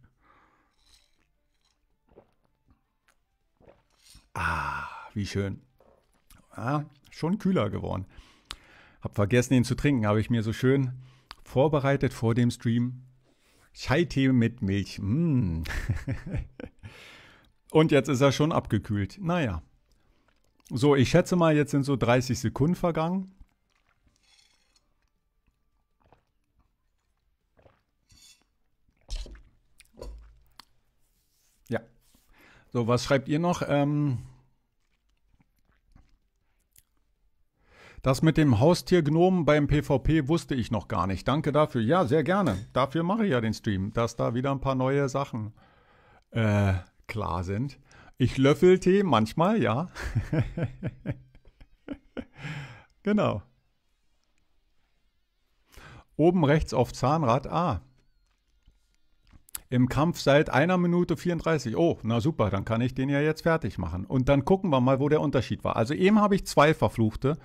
Ah, wie schön. Ah, schon kühler geworden. Hab vergessen, ihn zu trinken, habe ich mir so schön vorbereitet vor dem Stream. Chai-Tee mit Milch. Mm. Und jetzt ist er schon abgekühlt. Naja. So, ich schätze mal, jetzt sind so 30 Sekunden vergangen. So, was schreibt ihr noch? Ähm, Das mit dem Haustiergnomen beim PvP wusste ich noch gar nicht. Danke dafür. Ja, sehr gerne. Dafür mache ich ja den Stream, dass da wieder ein paar neue Sachen äh, klar sind. Ich löffel Tee manchmal, ja. genau. Oben rechts auf Zahnrad. Ah, im Kampf seit einer Minute 34. Oh, na super, dann kann ich den ja jetzt fertig machen. Und dann gucken wir mal, wo der Unterschied war. Also eben habe ich zwei verfluchte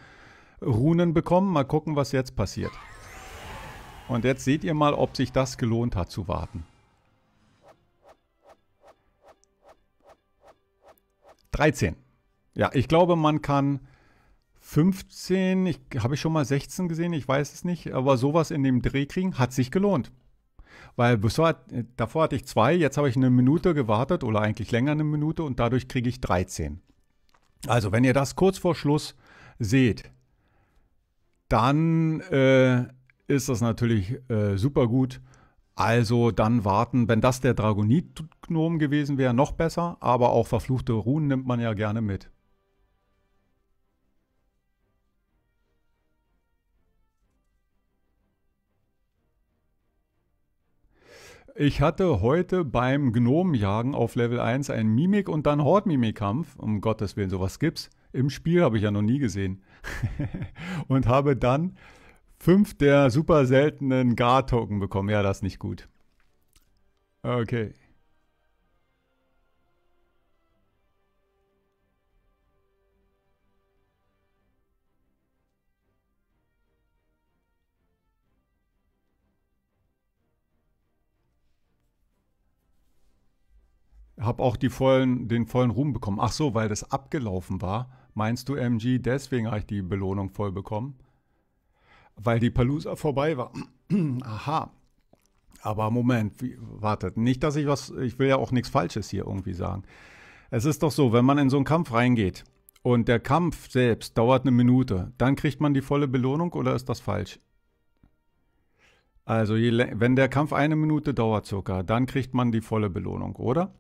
Runen bekommen. Mal gucken, was jetzt passiert. Und jetzt seht ihr mal, ob sich das gelohnt hat zu warten. 13. Ja, ich glaube, man kann 15, ich, habe ich schon mal 16 gesehen, ich weiß es nicht, aber sowas in dem Dreh kriegen, hat sich gelohnt. Weil hat, davor hatte ich zwei, jetzt habe ich eine Minute gewartet oder eigentlich länger eine Minute und dadurch kriege ich 13. Also, wenn ihr das kurz vor Schluss seht, dann äh, ist das natürlich äh, super gut. Also dann warten, wenn das der Dragonit-Gnom gewesen wäre, noch besser. Aber auch verfluchte Runen nimmt man ja gerne mit. Ich hatte heute beim Gnomenjagen auf Level 1 einen Mimik- und dann Horde-Mimik-Kampf. Um Gottes Willen, sowas gibt's. Im Spiel habe ich ja noch nie gesehen. und habe dann fünf der super seltenen Gar-Token bekommen. Ja, das ist nicht gut. Okay. habe auch die vollen, den vollen Ruhm bekommen. Ach so, weil das abgelaufen war. Meinst du, MG, deswegen habe ich die Belohnung voll bekommen? Weil die Palusa vorbei war. Aha. Aber Moment, wie, wartet. Nicht, dass ich was, ich will ja auch nichts Falsches hier irgendwie sagen. Es ist doch so, wenn man in so einen Kampf reingeht und der Kampf selbst dauert eine Minute, dann kriegt man die volle Belohnung oder ist das falsch? Also, je, wenn der Kampf eine Minute dauert circa, dann kriegt man die volle Belohnung, oder?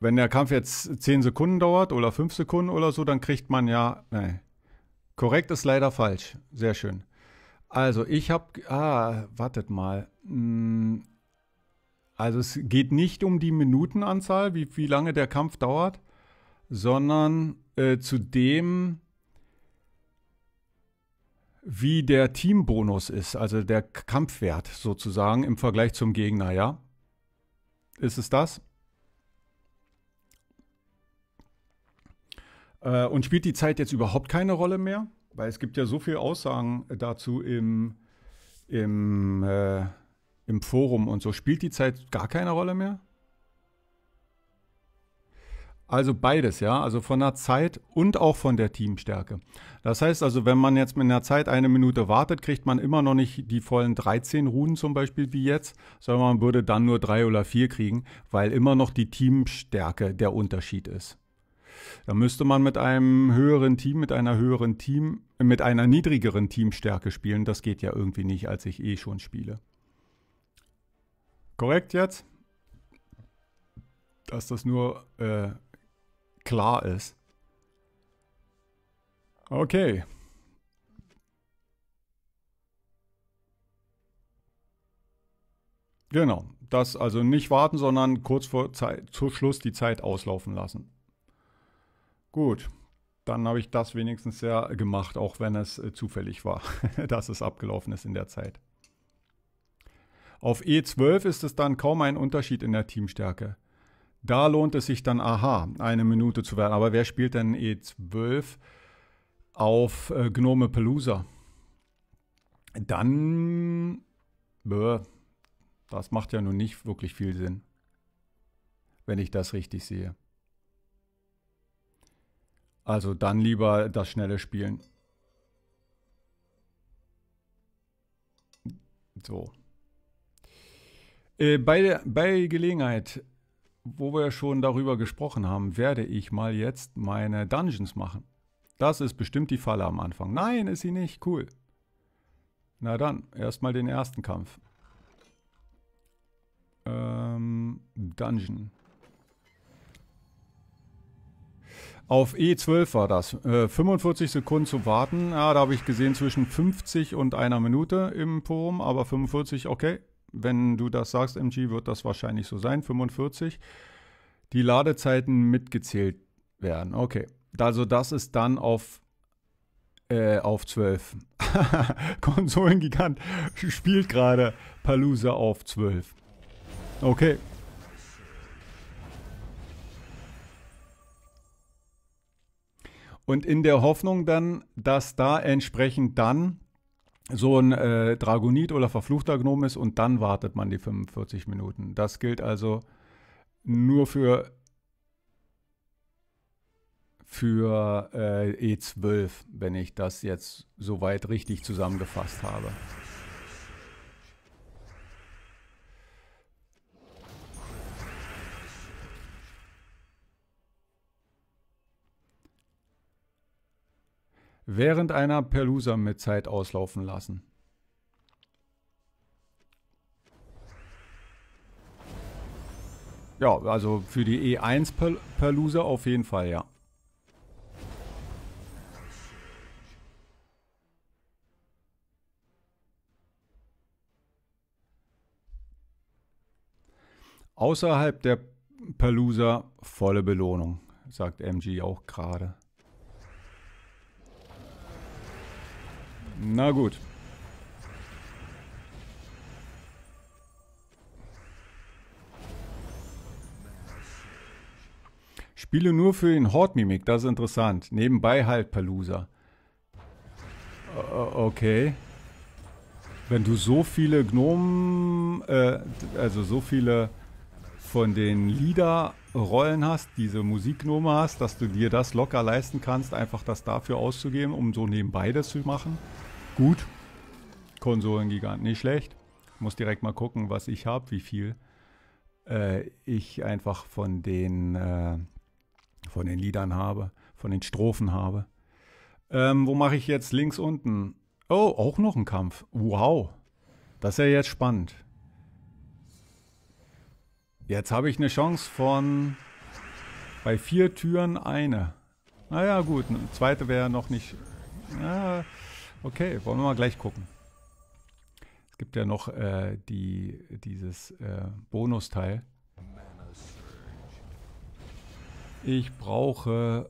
Wenn der Kampf jetzt 10 Sekunden dauert oder 5 Sekunden oder so, dann kriegt man ja. Nein. Korrekt ist leider falsch. Sehr schön. Also ich habe. Ah, wartet mal. Hm. Also es geht nicht um die Minutenanzahl, wie, wie lange der Kampf dauert, sondern äh, zu dem, wie der Teambonus ist, also der Kampfwert sozusagen im Vergleich zum Gegner, ja? Ist es das? Äh, und spielt die Zeit jetzt überhaupt keine Rolle mehr? Weil es gibt ja so viele Aussagen dazu im, im, äh, im Forum und so. Spielt die Zeit gar keine Rolle mehr? Also beides, ja, also von der Zeit und auch von der Teamstärke. Das heißt also, wenn man jetzt mit einer Zeit eine Minute wartet, kriegt man immer noch nicht die vollen 13 Runden zum Beispiel wie jetzt, sondern man würde dann nur drei oder vier kriegen, weil immer noch die Teamstärke der Unterschied ist. Da müsste man mit einem höheren Team, mit einer höheren Team, äh, mit einer niedrigeren Teamstärke spielen. Das geht ja irgendwie nicht, als ich eh schon spiele. Korrekt jetzt? Dass das nur äh, klar ist. Okay. Genau, das also nicht warten, sondern kurz vor Zeit, zu Schluss die Zeit auslaufen lassen. Gut, dann habe ich das wenigstens ja gemacht, auch wenn es äh, zufällig war, dass es abgelaufen ist in der Zeit. Auf E12 ist es dann kaum ein Unterschied in der Teamstärke. Da lohnt es sich dann, aha, eine Minute zu werden. Aber wer spielt denn E12 auf äh, Gnome Pelusa? Dann, das macht ja nun nicht wirklich viel Sinn, wenn ich das richtig sehe. Also dann lieber das schnelle Spielen. So. Äh, bei, der, bei Gelegenheit, wo wir schon darüber gesprochen haben, werde ich mal jetzt meine Dungeons machen. Das ist bestimmt die Falle am Anfang. Nein, ist sie nicht. Cool. Na dann, erstmal den ersten Kampf. Ähm, Dungeon. Auf E12 war das. Äh, 45 Sekunden zu warten. Ah, da habe ich gesehen zwischen 50 und einer Minute im Forum, aber 45, okay. Wenn du das sagst, MG, wird das wahrscheinlich so sein. 45. Die Ladezeiten mitgezählt werden. Okay. Also das ist dann auf äh, auf 12. Konsolengigant spielt gerade Palusa auf 12. Okay. Und in der Hoffnung dann, dass da entsprechend dann so ein äh, Dragonit oder verfluchter Gnom ist und dann wartet man die 45 Minuten. Das gilt also nur für, für äh, E12, wenn ich das jetzt soweit richtig zusammengefasst habe. während einer Perlusa mit Zeit auslaufen lassen. Ja, also für die E1 per Perlusa auf jeden Fall, ja. Außerhalb der Perlusa volle Belohnung, sagt MG auch gerade. Na gut. Spiele nur für den Horde-Mimik, das ist interessant. Nebenbei halt Palusa. Okay. Wenn du so viele Gnomen, äh, also so viele von den Liederrollen hast, diese Musikgnome hast, dass du dir das locker leisten kannst, einfach das dafür auszugeben, um so nebenbei das zu machen. Gut. Konsolengigant, nicht schlecht. Muss direkt mal gucken, was ich habe, wie viel äh, ich einfach von den, äh, von den Liedern habe, von den Strophen habe. Ähm, wo mache ich jetzt links unten? Oh, auch noch ein Kampf. Wow. Das ist ja jetzt spannend. Jetzt habe ich eine Chance von bei vier Türen eine. Naja, gut. Eine zweite wäre noch nicht. Na, Okay, wollen wir mal gleich gucken. Es gibt ja noch äh, die, dieses äh, Bonusteil. Ich brauche...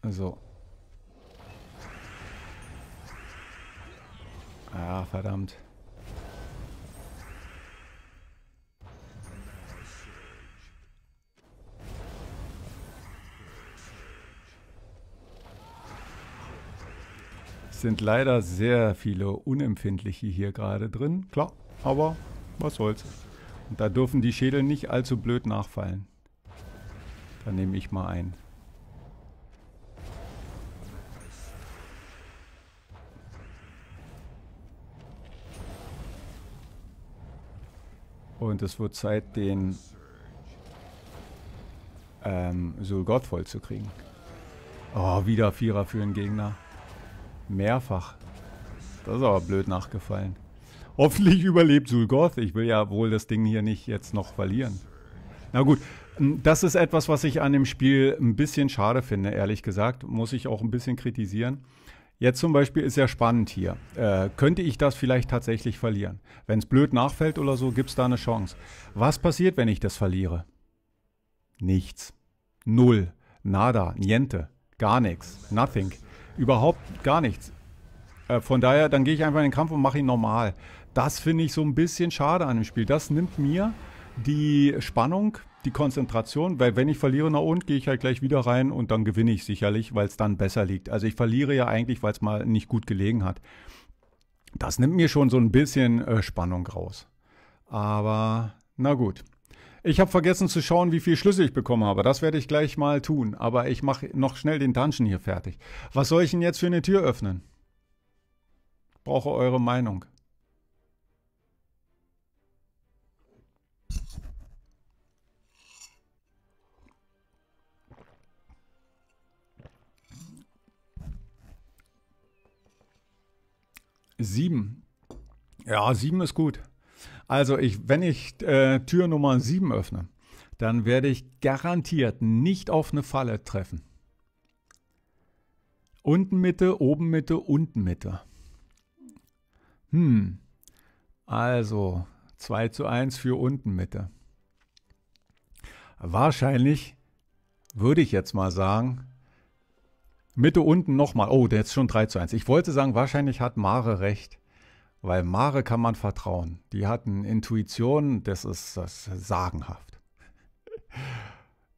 So. Also. Ah, verdammt. sind leider sehr viele Unempfindliche hier gerade drin. Klar, aber was soll's. Und da dürfen die Schädel nicht allzu blöd nachfallen. Da nehme ich mal ein. Und es wird Zeit, den ähm, Sulgoth voll Oh, wieder Vierer für den Gegner. Mehrfach. Das ist aber blöd nachgefallen. Hoffentlich überlebt Sulgoth. Ich will ja wohl das Ding hier nicht jetzt noch verlieren. Na gut, das ist etwas, was ich an dem Spiel ein bisschen schade finde, ehrlich gesagt. Muss ich auch ein bisschen kritisieren. Jetzt zum Beispiel ist ja spannend hier. Äh, könnte ich das vielleicht tatsächlich verlieren? Wenn es blöd nachfällt oder so, gibt es da eine Chance. Was passiert, wenn ich das verliere? Nichts. Null. Nada. Niente. Gar nichts. Nothing. Überhaupt gar nichts. Äh, von daher, dann gehe ich einfach in den Kampf und mache ihn normal. Das finde ich so ein bisschen schade an dem Spiel. Das nimmt mir die Spannung, die Konzentration, weil wenn ich verliere, nach unten, gehe ich halt gleich wieder rein und dann gewinne ich sicherlich, weil es dann besser liegt. Also ich verliere ja eigentlich, weil es mal nicht gut gelegen hat. Das nimmt mir schon so ein bisschen äh, Spannung raus. Aber na gut. Ich habe vergessen zu schauen, wie viel Schlüssel ich bekommen habe. Das werde ich gleich mal tun. Aber ich mache noch schnell den Dungeon hier fertig. Was soll ich denn jetzt für eine Tür öffnen? Ich brauche eure Meinung. Sieben. Ja, sieben ist gut. Also ich, wenn ich äh, Tür Nummer 7 öffne, dann werde ich garantiert nicht auf eine Falle treffen. Unten Mitte, oben Mitte, unten Mitte. Hm. Also 2 zu 1 für unten Mitte. Wahrscheinlich würde ich jetzt mal sagen, Mitte unten nochmal. Oh, der ist schon 3 zu 1. Ich wollte sagen, wahrscheinlich hat Mare recht. Weil Mare kann man vertrauen. Die hatten Intuition, das ist das sagenhaft.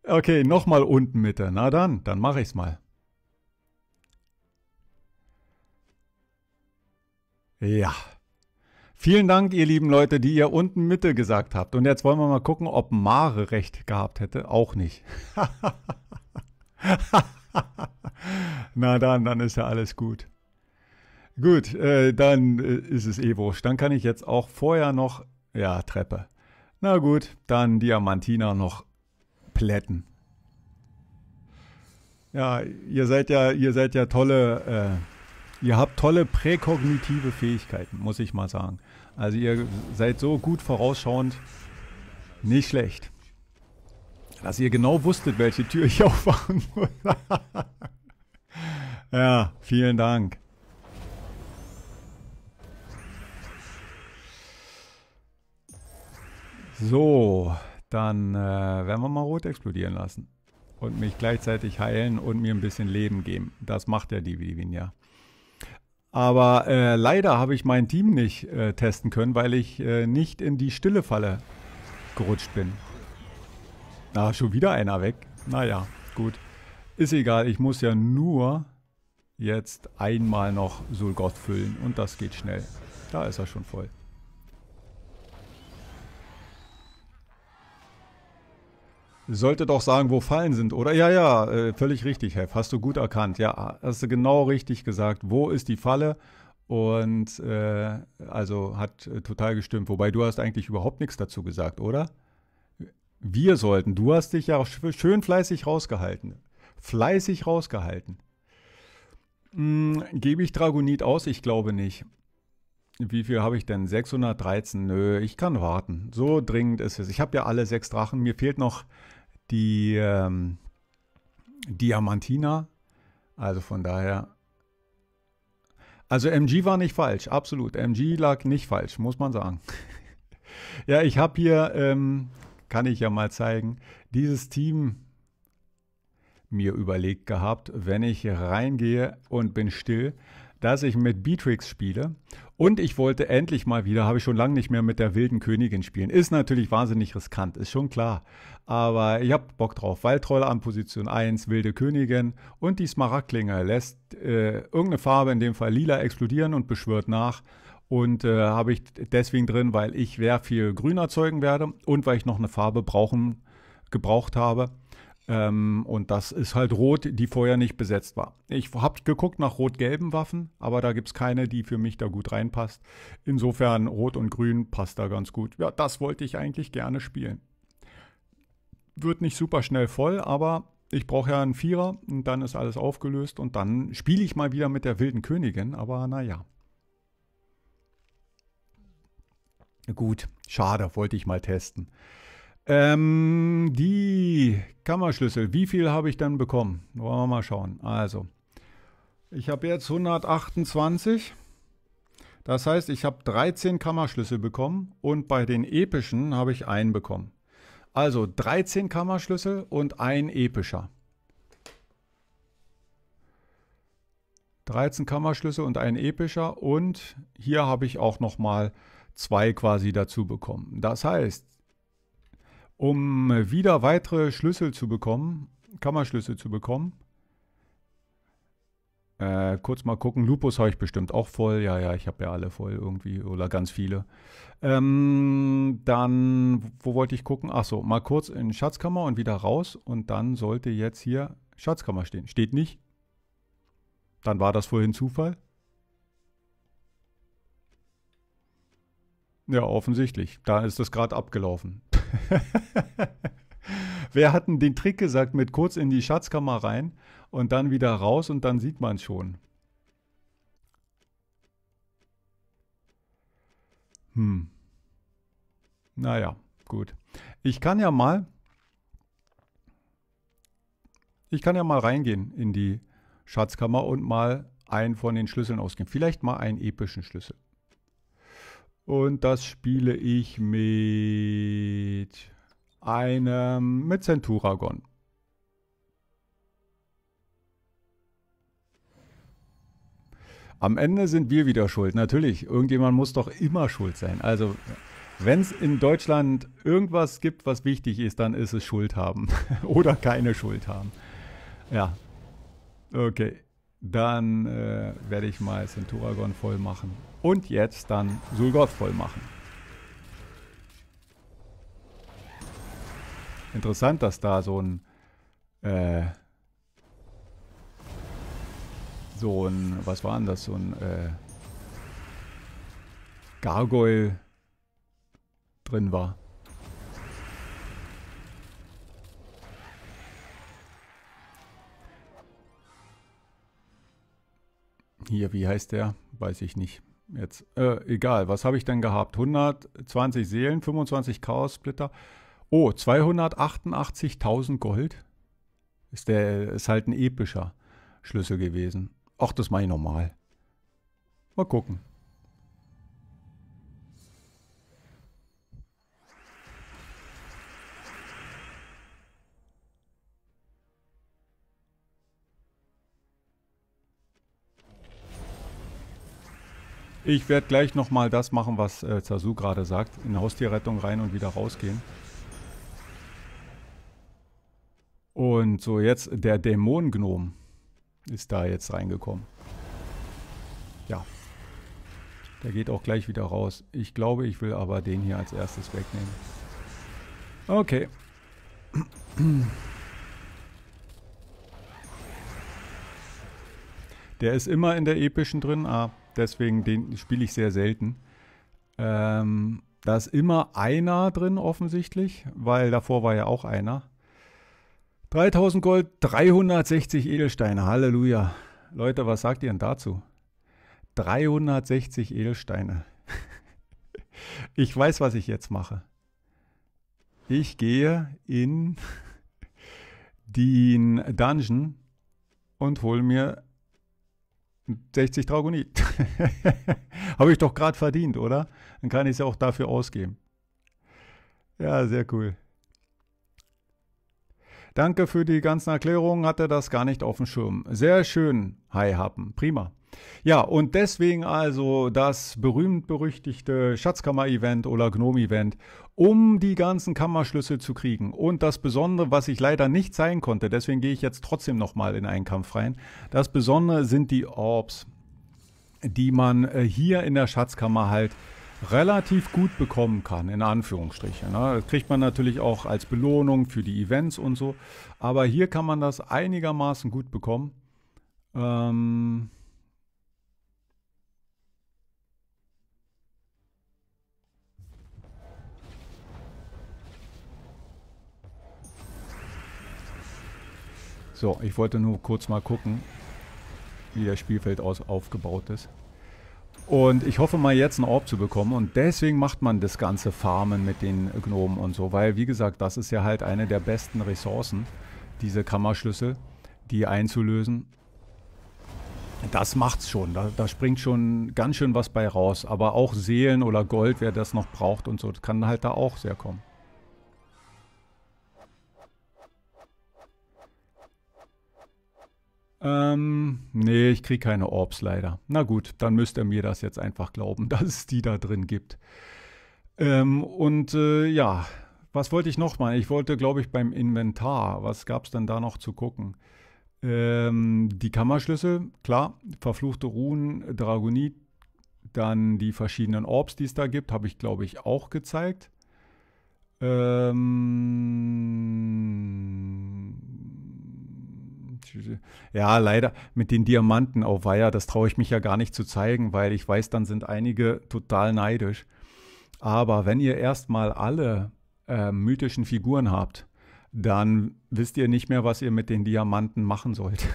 Okay, nochmal unten Mitte. Na dann, dann mache ich's mal. Ja. Vielen Dank, ihr lieben Leute, die ihr unten Mitte gesagt habt. Und jetzt wollen wir mal gucken, ob Mare recht gehabt hätte. Auch nicht. Na dann, dann ist ja alles gut. Gut, äh, dann äh, ist es eh wurscht. Dann kann ich jetzt auch vorher noch, ja, Treppe. Na gut, dann Diamantina noch plätten. Ja, ihr seid ja, ihr seid ja tolle, äh, ihr habt tolle präkognitive Fähigkeiten, muss ich mal sagen. Also ihr seid so gut vorausschauend, nicht schlecht. Dass ihr genau wusstet, welche Tür ich aufmachen muss. ja, vielen Dank. So, dann äh, werden wir mal rot explodieren lassen. Und mich gleichzeitig heilen und mir ein bisschen Leben geben. Das macht ja die Vivin ja. Aber äh, leider habe ich mein Team nicht äh, testen können, weil ich äh, nicht in die stille Falle gerutscht bin. Na, schon wieder einer weg. Naja, gut. Ist egal, ich muss ja nur jetzt einmal noch Sulgoth füllen und das geht schnell. Da ist er schon voll. Sollte doch sagen, wo Fallen sind, oder? Ja, ja, äh, völlig richtig, Hef. Hast du gut erkannt. Ja, hast du genau richtig gesagt. Wo ist die Falle? Und äh, also hat äh, total gestimmt. Wobei du hast eigentlich überhaupt nichts dazu gesagt, oder? Wir sollten. Du hast dich ja auch schön fleißig rausgehalten. Fleißig rausgehalten. Hm, Gebe ich Dragonit aus? Ich glaube nicht. Wie viel habe ich denn? 613? Nö, ich kann warten. So dringend ist es. Ich habe ja alle sechs Drachen. Mir fehlt noch die ähm, Diamantina. Also von daher. Also MG war nicht falsch, absolut. MG lag nicht falsch, muss man sagen. ja, ich habe hier, ähm, kann ich ja mal zeigen, dieses Team mir überlegt gehabt, wenn ich reingehe und bin still dass ich mit Beatrix spiele. Und ich wollte endlich mal wieder, habe ich schon lange nicht mehr mit der wilden Königin spielen. Ist natürlich wahnsinnig riskant, ist schon klar. Aber ich habe Bock drauf. Waldtrolle an Position 1, wilde Königin. Und die Smaragdklinge lässt äh, irgendeine Farbe, in dem Fall lila, explodieren und beschwört nach. Und äh, habe ich deswegen drin, weil ich sehr viel grün erzeugen werde und weil ich noch eine Farbe brauchen, gebraucht habe ähm, und das ist halt rot, die vorher nicht besetzt war. Ich habe geguckt nach rot-gelben Waffen, aber da gibt es keine, die für mich da gut reinpasst. Insofern rot und grün passt da ganz gut. Ja, das wollte ich eigentlich gerne spielen. Wird nicht super schnell voll, aber ich brauche ja einen Vierer und dann ist alles aufgelöst und dann spiele ich mal wieder mit der wilden Königin, aber naja. Gut, schade, wollte ich mal testen. Ähm, die Kammerschlüssel, wie viel habe ich dann bekommen? Wollen wir mal schauen. Also, ich habe jetzt 128. Das heißt, ich habe 13 Kammerschlüssel bekommen und bei den epischen habe ich einen bekommen. Also 13 Kammerschlüssel und ein epischer. 13 Kammerschlüssel und ein epischer und hier habe ich auch nochmal zwei quasi dazu bekommen. Das heißt, um wieder weitere Schlüssel zu bekommen, Kammerschlüssel zu bekommen. Äh, kurz mal gucken. Lupus habe ich bestimmt auch voll. Ja, ja, ich habe ja alle voll irgendwie oder ganz viele. Ähm, dann, wo wollte ich gucken? Achso, mal kurz in Schatzkammer und wieder raus. Und dann sollte jetzt hier Schatzkammer stehen. Steht nicht. Dann war das vorhin Zufall. Ja, offensichtlich. Da ist das gerade abgelaufen. Wer hat denn den Trick gesagt mit kurz in die Schatzkammer rein und dann wieder raus und dann sieht man schon? Hm. Naja, gut. Ich kann ja mal. Ich kann ja mal reingehen in die Schatzkammer und mal einen von den Schlüsseln ausgeben. Vielleicht mal einen epischen Schlüssel. Und das spiele ich mit einem, mit Centuragon. Am Ende sind wir wieder schuld. Natürlich, irgendjemand muss doch immer schuld sein. Also, wenn es in Deutschland irgendwas gibt, was wichtig ist, dann ist es Schuld haben. Oder keine Schuld haben. Ja. Okay. Dann äh, werde ich mal Centuragon voll machen. Und jetzt dann Sulgoth voll machen. Interessant, dass da so ein äh, so ein, was war denn das, so ein äh, Gargoyle drin war. Hier, wie heißt der? Weiß ich nicht. Jetzt, äh, egal, was habe ich denn gehabt? 120 Seelen, 25 Chaos-Splitter. Oh, 288.000 Gold. Ist, der, ist halt ein epischer Schlüssel gewesen. Ach, das mache ich nochmal. Mal gucken. Ich werde gleich nochmal das machen, was äh, Zazu gerade sagt. In Haustierrettung rein und wieder rausgehen. Und so jetzt, der Dämonengnom ist da jetzt reingekommen. Ja. Der geht auch gleich wieder raus. Ich glaube, ich will aber den hier als erstes wegnehmen. Okay. Der ist immer in der epischen drin. Ah, Deswegen den spiele ich sehr selten. Ähm, da ist immer einer drin offensichtlich, weil davor war ja auch einer. 3000 Gold, 360 Edelsteine. Halleluja. Leute, was sagt ihr denn dazu? 360 Edelsteine. ich weiß, was ich jetzt mache. Ich gehe in den Dungeon und hole mir 60 Dragonit. Habe ich doch gerade verdient, oder? Dann kann ich es ja auch dafür ausgeben. Ja, sehr cool. Danke für die ganzen Erklärungen, hatte das gar nicht auf dem Schirm. Sehr schön, Hi Happen, prima. Ja, und deswegen also das berühmt-berüchtigte Schatzkammer-Event oder Gnome-Event, um die ganzen Kammerschlüssel zu kriegen. Und das Besondere, was ich leider nicht zeigen konnte, deswegen gehe ich jetzt trotzdem nochmal in einen Kampf rein, das Besondere sind die Orbs, die man äh, hier in der Schatzkammer halt relativ gut bekommen kann, in Anführungsstrichen. Ne? Das kriegt man natürlich auch als Belohnung für die Events und so. Aber hier kann man das einigermaßen gut bekommen. Ähm So, ich wollte nur kurz mal gucken, wie das Spielfeld aus aufgebaut ist. Und ich hoffe mal jetzt einen Orb zu bekommen und deswegen macht man das ganze Farmen mit den Gnomen und so, weil wie gesagt, das ist ja halt eine der besten Ressourcen, diese Kammerschlüssel, die einzulösen. Das macht's schon, da, da springt schon ganz schön was bei raus, aber auch Seelen oder Gold, wer das noch braucht und so, kann halt da auch sehr kommen. Ähm, nee, ich kriege keine Orbs leider. Na gut, dann müsst ihr mir das jetzt einfach glauben, dass es die da drin gibt. Ähm, und äh, ja, was wollte ich noch mal? Ich wollte, glaube ich, beim Inventar, was gab es denn da noch zu gucken? Ähm, die Kammerschlüssel, klar, verfluchte Ruhen, Dragonit, dann die verschiedenen Orbs, die es da gibt, habe ich, glaube ich, auch gezeigt. Ähm, ja, leider mit den Diamanten auf Weiher, das traue ich mich ja gar nicht zu zeigen, weil ich weiß, dann sind einige total neidisch. Aber wenn ihr erstmal alle äh, mythischen Figuren habt, dann wisst ihr nicht mehr, was ihr mit den Diamanten machen sollt.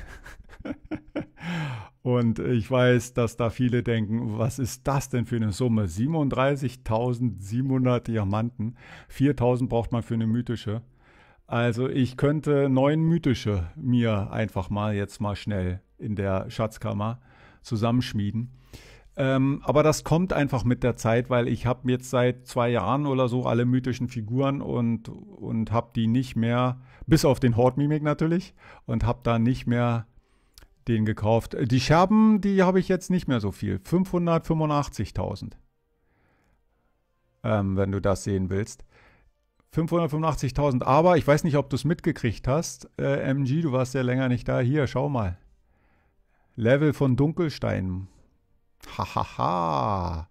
Und ich weiß, dass da viele denken, was ist das denn für eine Summe? 37.700 Diamanten. 4.000 braucht man für eine mythische. Also ich könnte neun mythische mir einfach mal jetzt mal schnell in der Schatzkammer zusammenschmieden. Ähm, aber das kommt einfach mit der Zeit, weil ich habe jetzt seit zwei Jahren oder so alle mythischen Figuren und, und habe die nicht mehr, bis auf den Horde-Mimik natürlich, und habe da nicht mehr den gekauft. Die Scherben, die habe ich jetzt nicht mehr so viel. 585.000. Ähm, wenn du das sehen willst. 585.000. Aber ich weiß nicht, ob du es mitgekriegt hast. Äh, MG, du warst ja länger nicht da. Hier, schau mal. Level von Dunkelstein. Hahaha.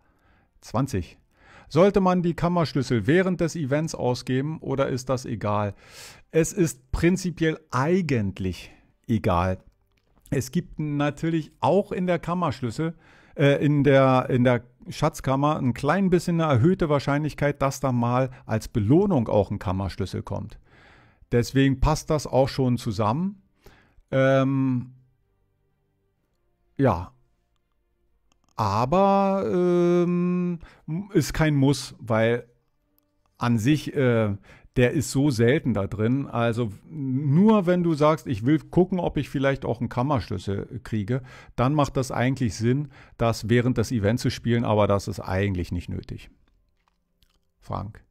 20. Sollte man die Kammerschlüssel während des Events ausgeben oder ist das egal? Es ist prinzipiell eigentlich egal. Es gibt natürlich auch in der Kammerschlüssel, äh, in der, in der Schatzkammer ein klein bisschen eine erhöhte Wahrscheinlichkeit, dass da mal als Belohnung auch ein Kammerschlüssel kommt. Deswegen passt das auch schon zusammen. Ähm, ja. Aber ähm, ist kein Muss, weil an sich äh, der ist so selten da drin. Also nur wenn du sagst, ich will gucken, ob ich vielleicht auch einen Kammerschlüssel kriege, dann macht das eigentlich Sinn, das während des Events zu spielen, aber das ist eigentlich nicht nötig. Frank.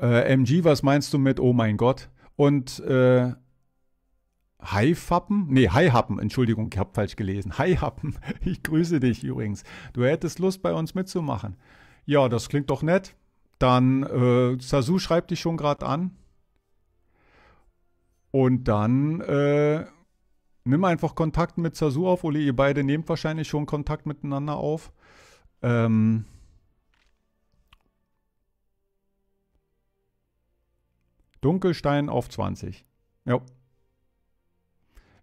Äh, MG, was meinst du mit Oh mein Gott? Und äh, Haifappen? Nee, Haihappen, Entschuldigung, ich habe falsch gelesen. Haihappen, ich grüße dich übrigens. Du hättest Lust, bei uns mitzumachen. Ja, das klingt doch nett. Dann äh, Sasu schreibt dich schon gerade an. Und dann äh, nimm einfach Kontakt mit Sasu auf. Uli, ihr beide nehmt wahrscheinlich schon Kontakt miteinander auf. Ähm, Dunkelstein auf 20. Ja.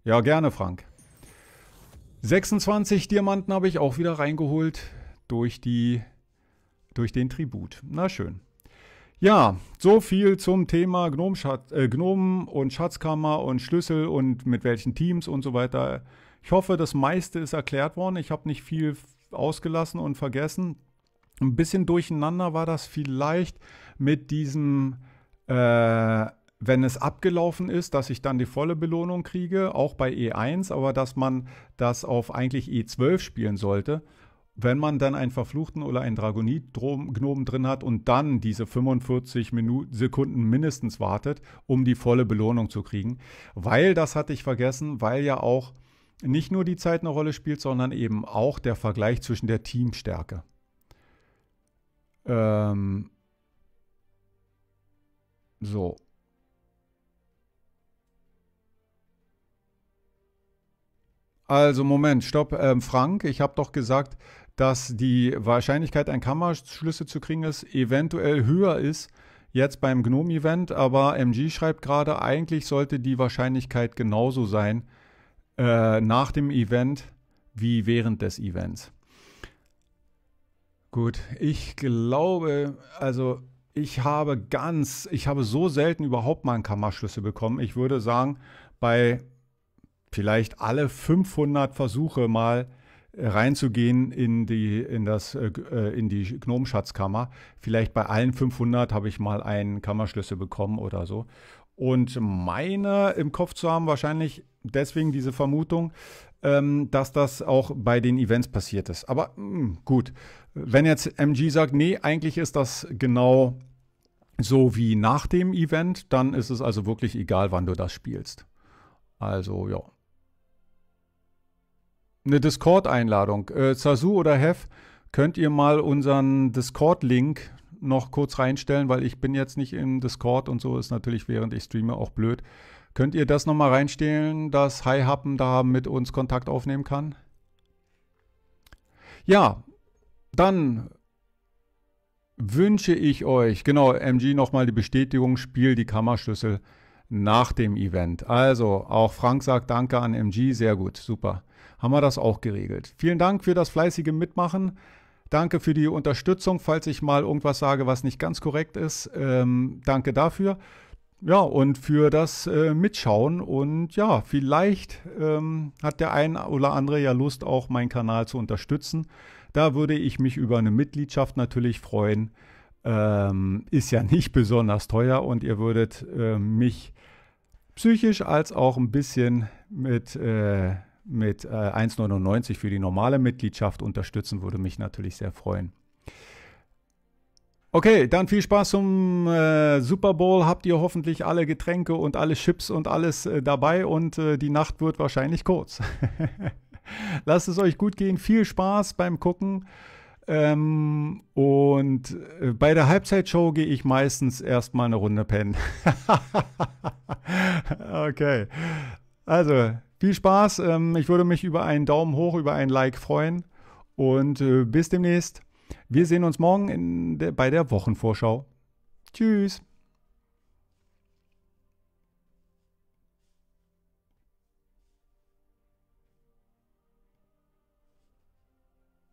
Ja, gerne, Frank. 26 Diamanten habe ich auch wieder reingeholt durch die durch den Tribut. Na schön. Ja, so viel zum Thema Gnom äh, Gnomen und Schatzkammer und Schlüssel und mit welchen Teams und so weiter. Ich hoffe, das meiste ist erklärt worden. Ich habe nicht viel ausgelassen und vergessen. Ein bisschen durcheinander war das vielleicht mit diesem, äh, wenn es abgelaufen ist, dass ich dann die volle Belohnung kriege, auch bei E1, aber dass man das auf eigentlich E12 spielen sollte wenn man dann einen Verfluchten oder einen Dragonit-Gnomen drin hat und dann diese 45 Minuten, Sekunden mindestens wartet, um die volle Belohnung zu kriegen. Weil, das hatte ich vergessen, weil ja auch nicht nur die Zeit eine Rolle spielt, sondern eben auch der Vergleich zwischen der Teamstärke. Ähm so. Also Moment, stopp, ähm, Frank, ich habe doch gesagt, dass die Wahrscheinlichkeit, einen Kammerschlüssel zu kriegen, ist eventuell höher ist jetzt beim GNOME-Event, aber MG schreibt gerade, eigentlich sollte die Wahrscheinlichkeit genauso sein äh, nach dem Event wie während des Events. Gut, ich glaube, also ich habe ganz, ich habe so selten überhaupt mal einen Kammerschlüssel bekommen. Ich würde sagen, bei vielleicht alle 500 Versuche mal reinzugehen in die, in das, äh, äh, in die Gnomenschatzkammer. Vielleicht bei allen 500 habe ich mal einen Kammerschlüssel bekommen oder so. Und meine im Kopf zu haben, wahrscheinlich deswegen diese Vermutung, ähm, dass das auch bei den Events passiert ist. Aber mh, hm, gut, wenn jetzt MG sagt, nee, eigentlich ist das genau so wie nach dem Event, dann ist es also wirklich egal, wann du das spielst. Also ja, eine Discord-Einladung. Äh, Sasu oder Hef, könnt ihr mal unseren Discord-Link noch kurz reinstellen, weil ich bin jetzt nicht im Discord und so ist natürlich, während ich streame, auch blöd. Könnt ihr das nochmal reinstellen, dass Hihappen da mit uns Kontakt aufnehmen kann? Ja, dann wünsche ich euch, genau, MG nochmal die Bestätigung, spiel die Kammerschlüssel nach dem Event. Also, auch Frank sagt Danke an MG, sehr gut, super haben wir das auch geregelt. Vielen Dank für das fleißige Mitmachen. Danke für die Unterstützung, falls ich mal irgendwas sage, was nicht ganz korrekt ist. Ähm, danke dafür. Ja, und für das äh, Mitschauen. Und ja, vielleicht ähm, hat der ein oder andere ja Lust, auch meinen Kanal zu unterstützen. Da würde ich mich über eine Mitgliedschaft natürlich freuen. Ähm, ist ja nicht besonders teuer und ihr würdet äh, mich psychisch als auch ein bisschen mit... Äh, mit äh, 1,99 für die normale Mitgliedschaft unterstützen, würde mich natürlich sehr freuen. Okay, dann viel Spaß zum äh, Super Bowl. Habt ihr hoffentlich alle Getränke und alle Chips und alles äh, dabei und äh, die Nacht wird wahrscheinlich kurz. Lasst es euch gut gehen. Viel Spaß beim Gucken. Ähm, und äh, bei der Halbzeitshow gehe ich meistens erstmal eine Runde pennen. okay. Also, viel Spaß. Ähm, ich würde mich über einen Daumen hoch, über ein Like freuen. Und äh, bis demnächst. Wir sehen uns morgen der, bei der Wochenvorschau. Tschüss.